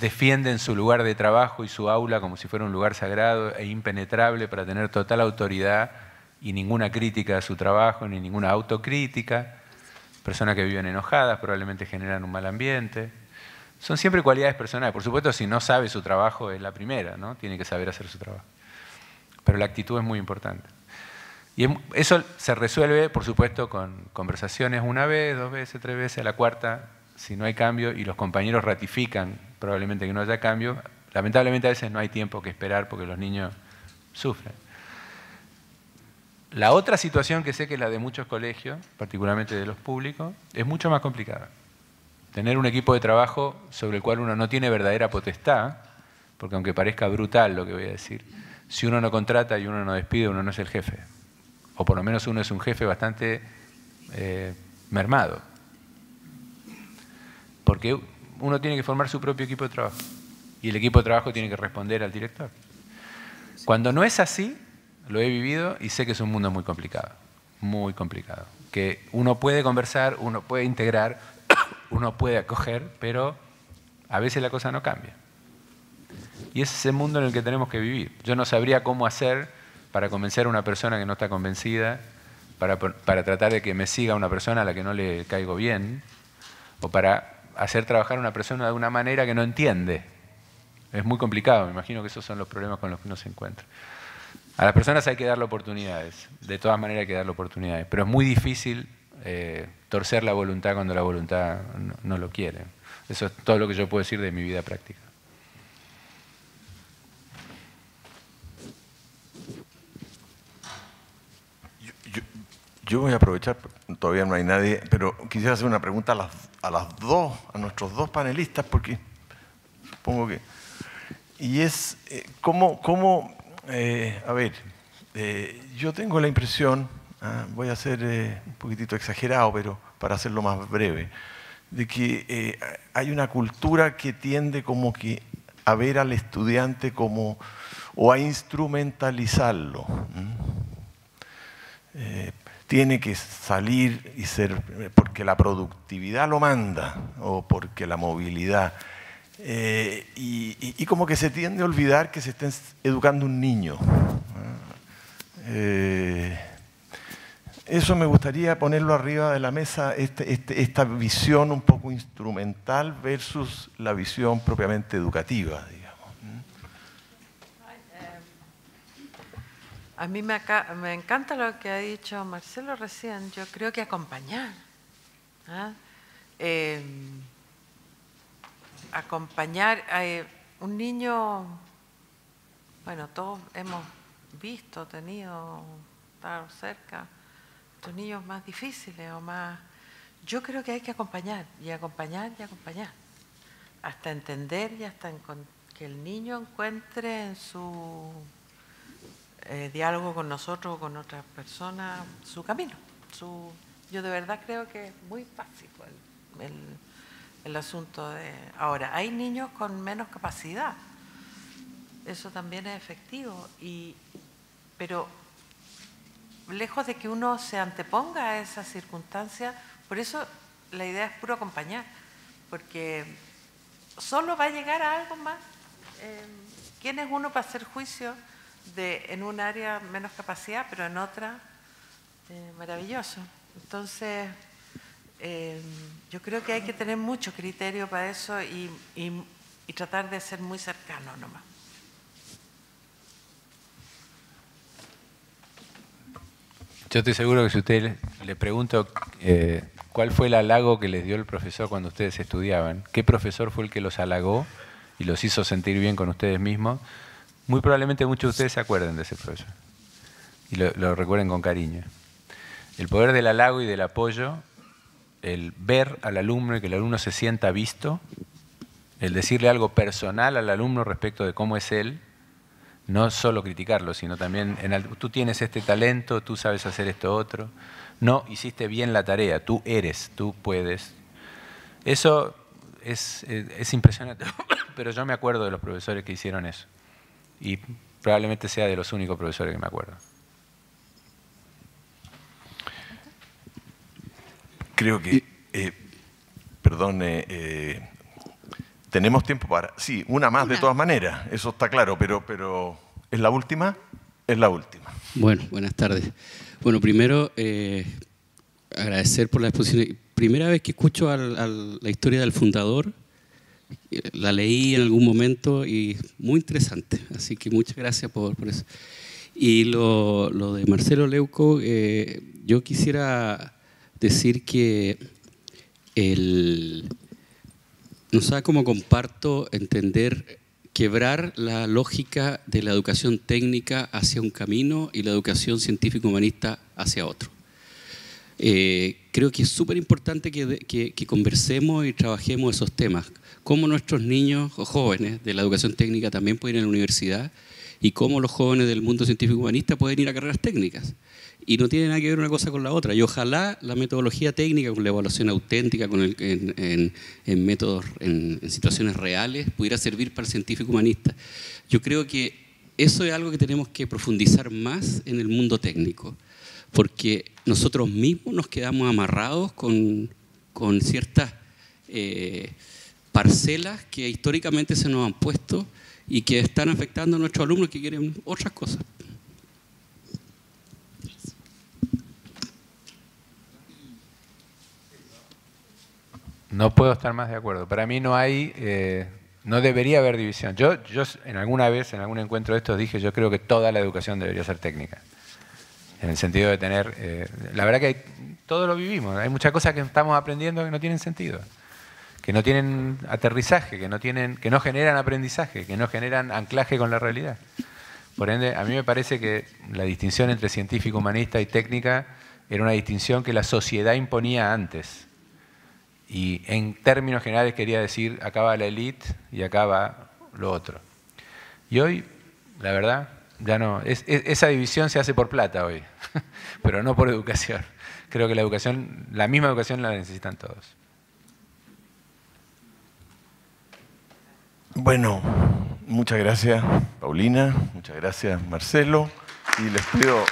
C: defienden su lugar de trabajo y su aula como si fuera un lugar sagrado e impenetrable para tener total autoridad y ninguna crítica de su trabajo, ni ninguna autocrítica. Personas que viven enojadas probablemente generan un mal ambiente. Son siempre cualidades personales. Por supuesto, si no sabe su trabajo es la primera, ¿no? Tiene que saber hacer su trabajo. Pero la actitud es muy importante. Y eso se resuelve, por supuesto, con conversaciones una vez, dos veces, tres veces, a la cuarta, si no hay cambio y los compañeros ratifican probablemente que no haya cambio, lamentablemente a veces no hay tiempo que esperar porque los niños sufren. La otra situación que sé que es la de muchos colegios, particularmente de los públicos, es mucho más complicada. Tener un equipo de trabajo sobre el cual uno no tiene verdadera potestad, porque aunque parezca brutal lo que voy a decir, si uno no contrata y uno no despide, uno no es el jefe. O por lo menos uno es un jefe bastante eh, mermado. Porque uno tiene que formar su propio equipo de trabajo. Y el equipo de trabajo tiene que responder al director. Cuando no es así, lo he vivido y sé que es un mundo muy complicado, muy complicado. Que uno puede conversar, uno puede integrar, uno puede acoger, pero a veces la cosa no cambia. Y ese es el mundo en el que tenemos que vivir. Yo no sabría cómo hacer para convencer a una persona que no está convencida, para, para tratar de que me siga una persona a la que no le caigo bien, o para hacer trabajar a una persona de una manera que no entiende. Es muy complicado, me imagino que esos son los problemas con los que uno se encuentra. A las personas hay que darle oportunidades, de todas maneras hay que darle oportunidades, pero es muy difícil eh, torcer la voluntad cuando la voluntad no, lo quiere. Eso es todo lo que yo puedo decir de mi vida práctica.
A: Yo voy a aprovechar, todavía no hay nadie, pero quisiera hacer una pregunta a las, dos, a nuestros dos panelistas, porque supongo que... Y es, eh, ¿cómo, ¿cómo, eh, a ver, eh, yo tengo la impresión, ah, voy a ser eh, un poquitito exagerado, pero para hacerlo más breve, de que hay una cultura que tiende como que a ver al estudiante como o a instrumentalizarlo. tiene que salir y ser, porque la productividad lo manda, o porque la movilidad. Eh, y, como que se tiende a olvidar que se está educando un niño. Eh, eso me gustaría ponerlo arriba de la mesa, este, este, esta visión un poco instrumental versus la visión propiamente educativa. Digamos.
B: A mí me, me encanta lo que ha dicho Marcelo recién, yo creo que acompañar. ¿ah? Eh, acompañar. a eh, un niño, bueno, todos hemos visto, tenido, estado cerca, estos niños más difíciles o más... Yo creo que hay que acompañar y acompañar y acompañar, hasta entender y hasta que el niño encuentre en su eh, diálogo con nosotros o con otras personas su camino. Su, yo de verdad creo que es muy fácil el el asunto de... Ahora, hay niños con menos capacidad, eso también es efectivo, y, pero lejos de que uno se anteponga a esa circunstancia, por eso la idea es puro acompañar, porque solo va a llegar a algo más. Eh, ¿Quién es uno para hacer juicio de, en un área menos capacidad, pero en otra eh, maravilloso? Entonces... Eh, yo creo que hay que tener mucho criterio para eso y, tratar de ser muy cercano
C: Yo estoy seguro que si usted le pregunto eh, cuál fue el halago que les dio el profesor cuando ustedes estudiaban, qué profesor fue el que los halagó y los hizo sentir bien con ustedes mismos, muy probablemente muchos de ustedes se acuerden de ese profesor y lo recuerden con cariño. El poder del halago y del apoyo el ver al alumno y que el alumno se sienta visto, el decirle algo personal al alumno respecto de cómo es él, no solo criticarlo, sino también, en tú tienes este talento, tú sabes hacer esto otro, no hiciste bien la tarea, tú eres, tú puedes. Eso es impresionante, pero yo me acuerdo de los profesores que hicieron eso y probablemente sea de los únicos profesores que me acuerdo. Creo que, eh, perdón, eh,
A: eh, tenemos tiempo para... Sí, una más de todas maneras, eso está claro, pero, pero ¿es la última? Es la última.
E: Bueno, buenas tardes. Bueno, primero, eh, agradecer por la exposición. Primera vez que escucho la historia del fundador, la leí en algún momento y muy interesante, así que muchas gracias por, eso. Y lo, de Marcelo Leuco, yo quisiera decir que el, no sé cómo comparto entender quebrar la lógica de la educación técnica hacia un camino y la educación científico-humanista hacia otro. Eh, creo que es súper importante que, que, conversemos y trabajemos esos temas. Cómo nuestros niños o jóvenes de la educación técnica también pueden ir a la universidad y cómo los jóvenes del mundo científico-humanista pueden ir a carreras técnicas y no tiene nada que ver una cosa con la otra. Y ojalá la metodología técnica con la evaluación auténtica, con el, en, métodos, en, situaciones reales, pudiera servir para el científico humanista. Yo creo que eso es algo que tenemos que profundizar más en el mundo técnico, porque nosotros mismos nos quedamos amarrados con, ciertas eh, parcelas que históricamente se nos han puesto y que están afectando a nuestros alumnos que quieren otras cosas.
C: No puedo estar más de acuerdo. Para mí no hay, eh, no debería haber división. Yo, yo en alguna vez, en algún encuentro de estos, dije, yo creo que toda la educación debería ser técnica. En el sentido de tener, eh, la verdad que todo lo vivimos. Hay muchas cosas que estamos aprendiendo que no tienen sentido, que no tienen aterrizaje, que no tienen, que no generan aprendizaje, que no generan anclaje con la realidad. Por ende, a mí me parece que la distinción entre científico, humanista y técnica era una distinción que la sociedad imponía antes y en términos generales quería decir, acaba la elite y acaba lo otro. Y hoy, la verdad, ya no. esa división se hace por plata hoy, pero no por educación. Creo que la educación, la misma educación la necesitan todos.
A: Bueno, muchas gracias, Paulina, muchas gracias, Marcelo, y les pido.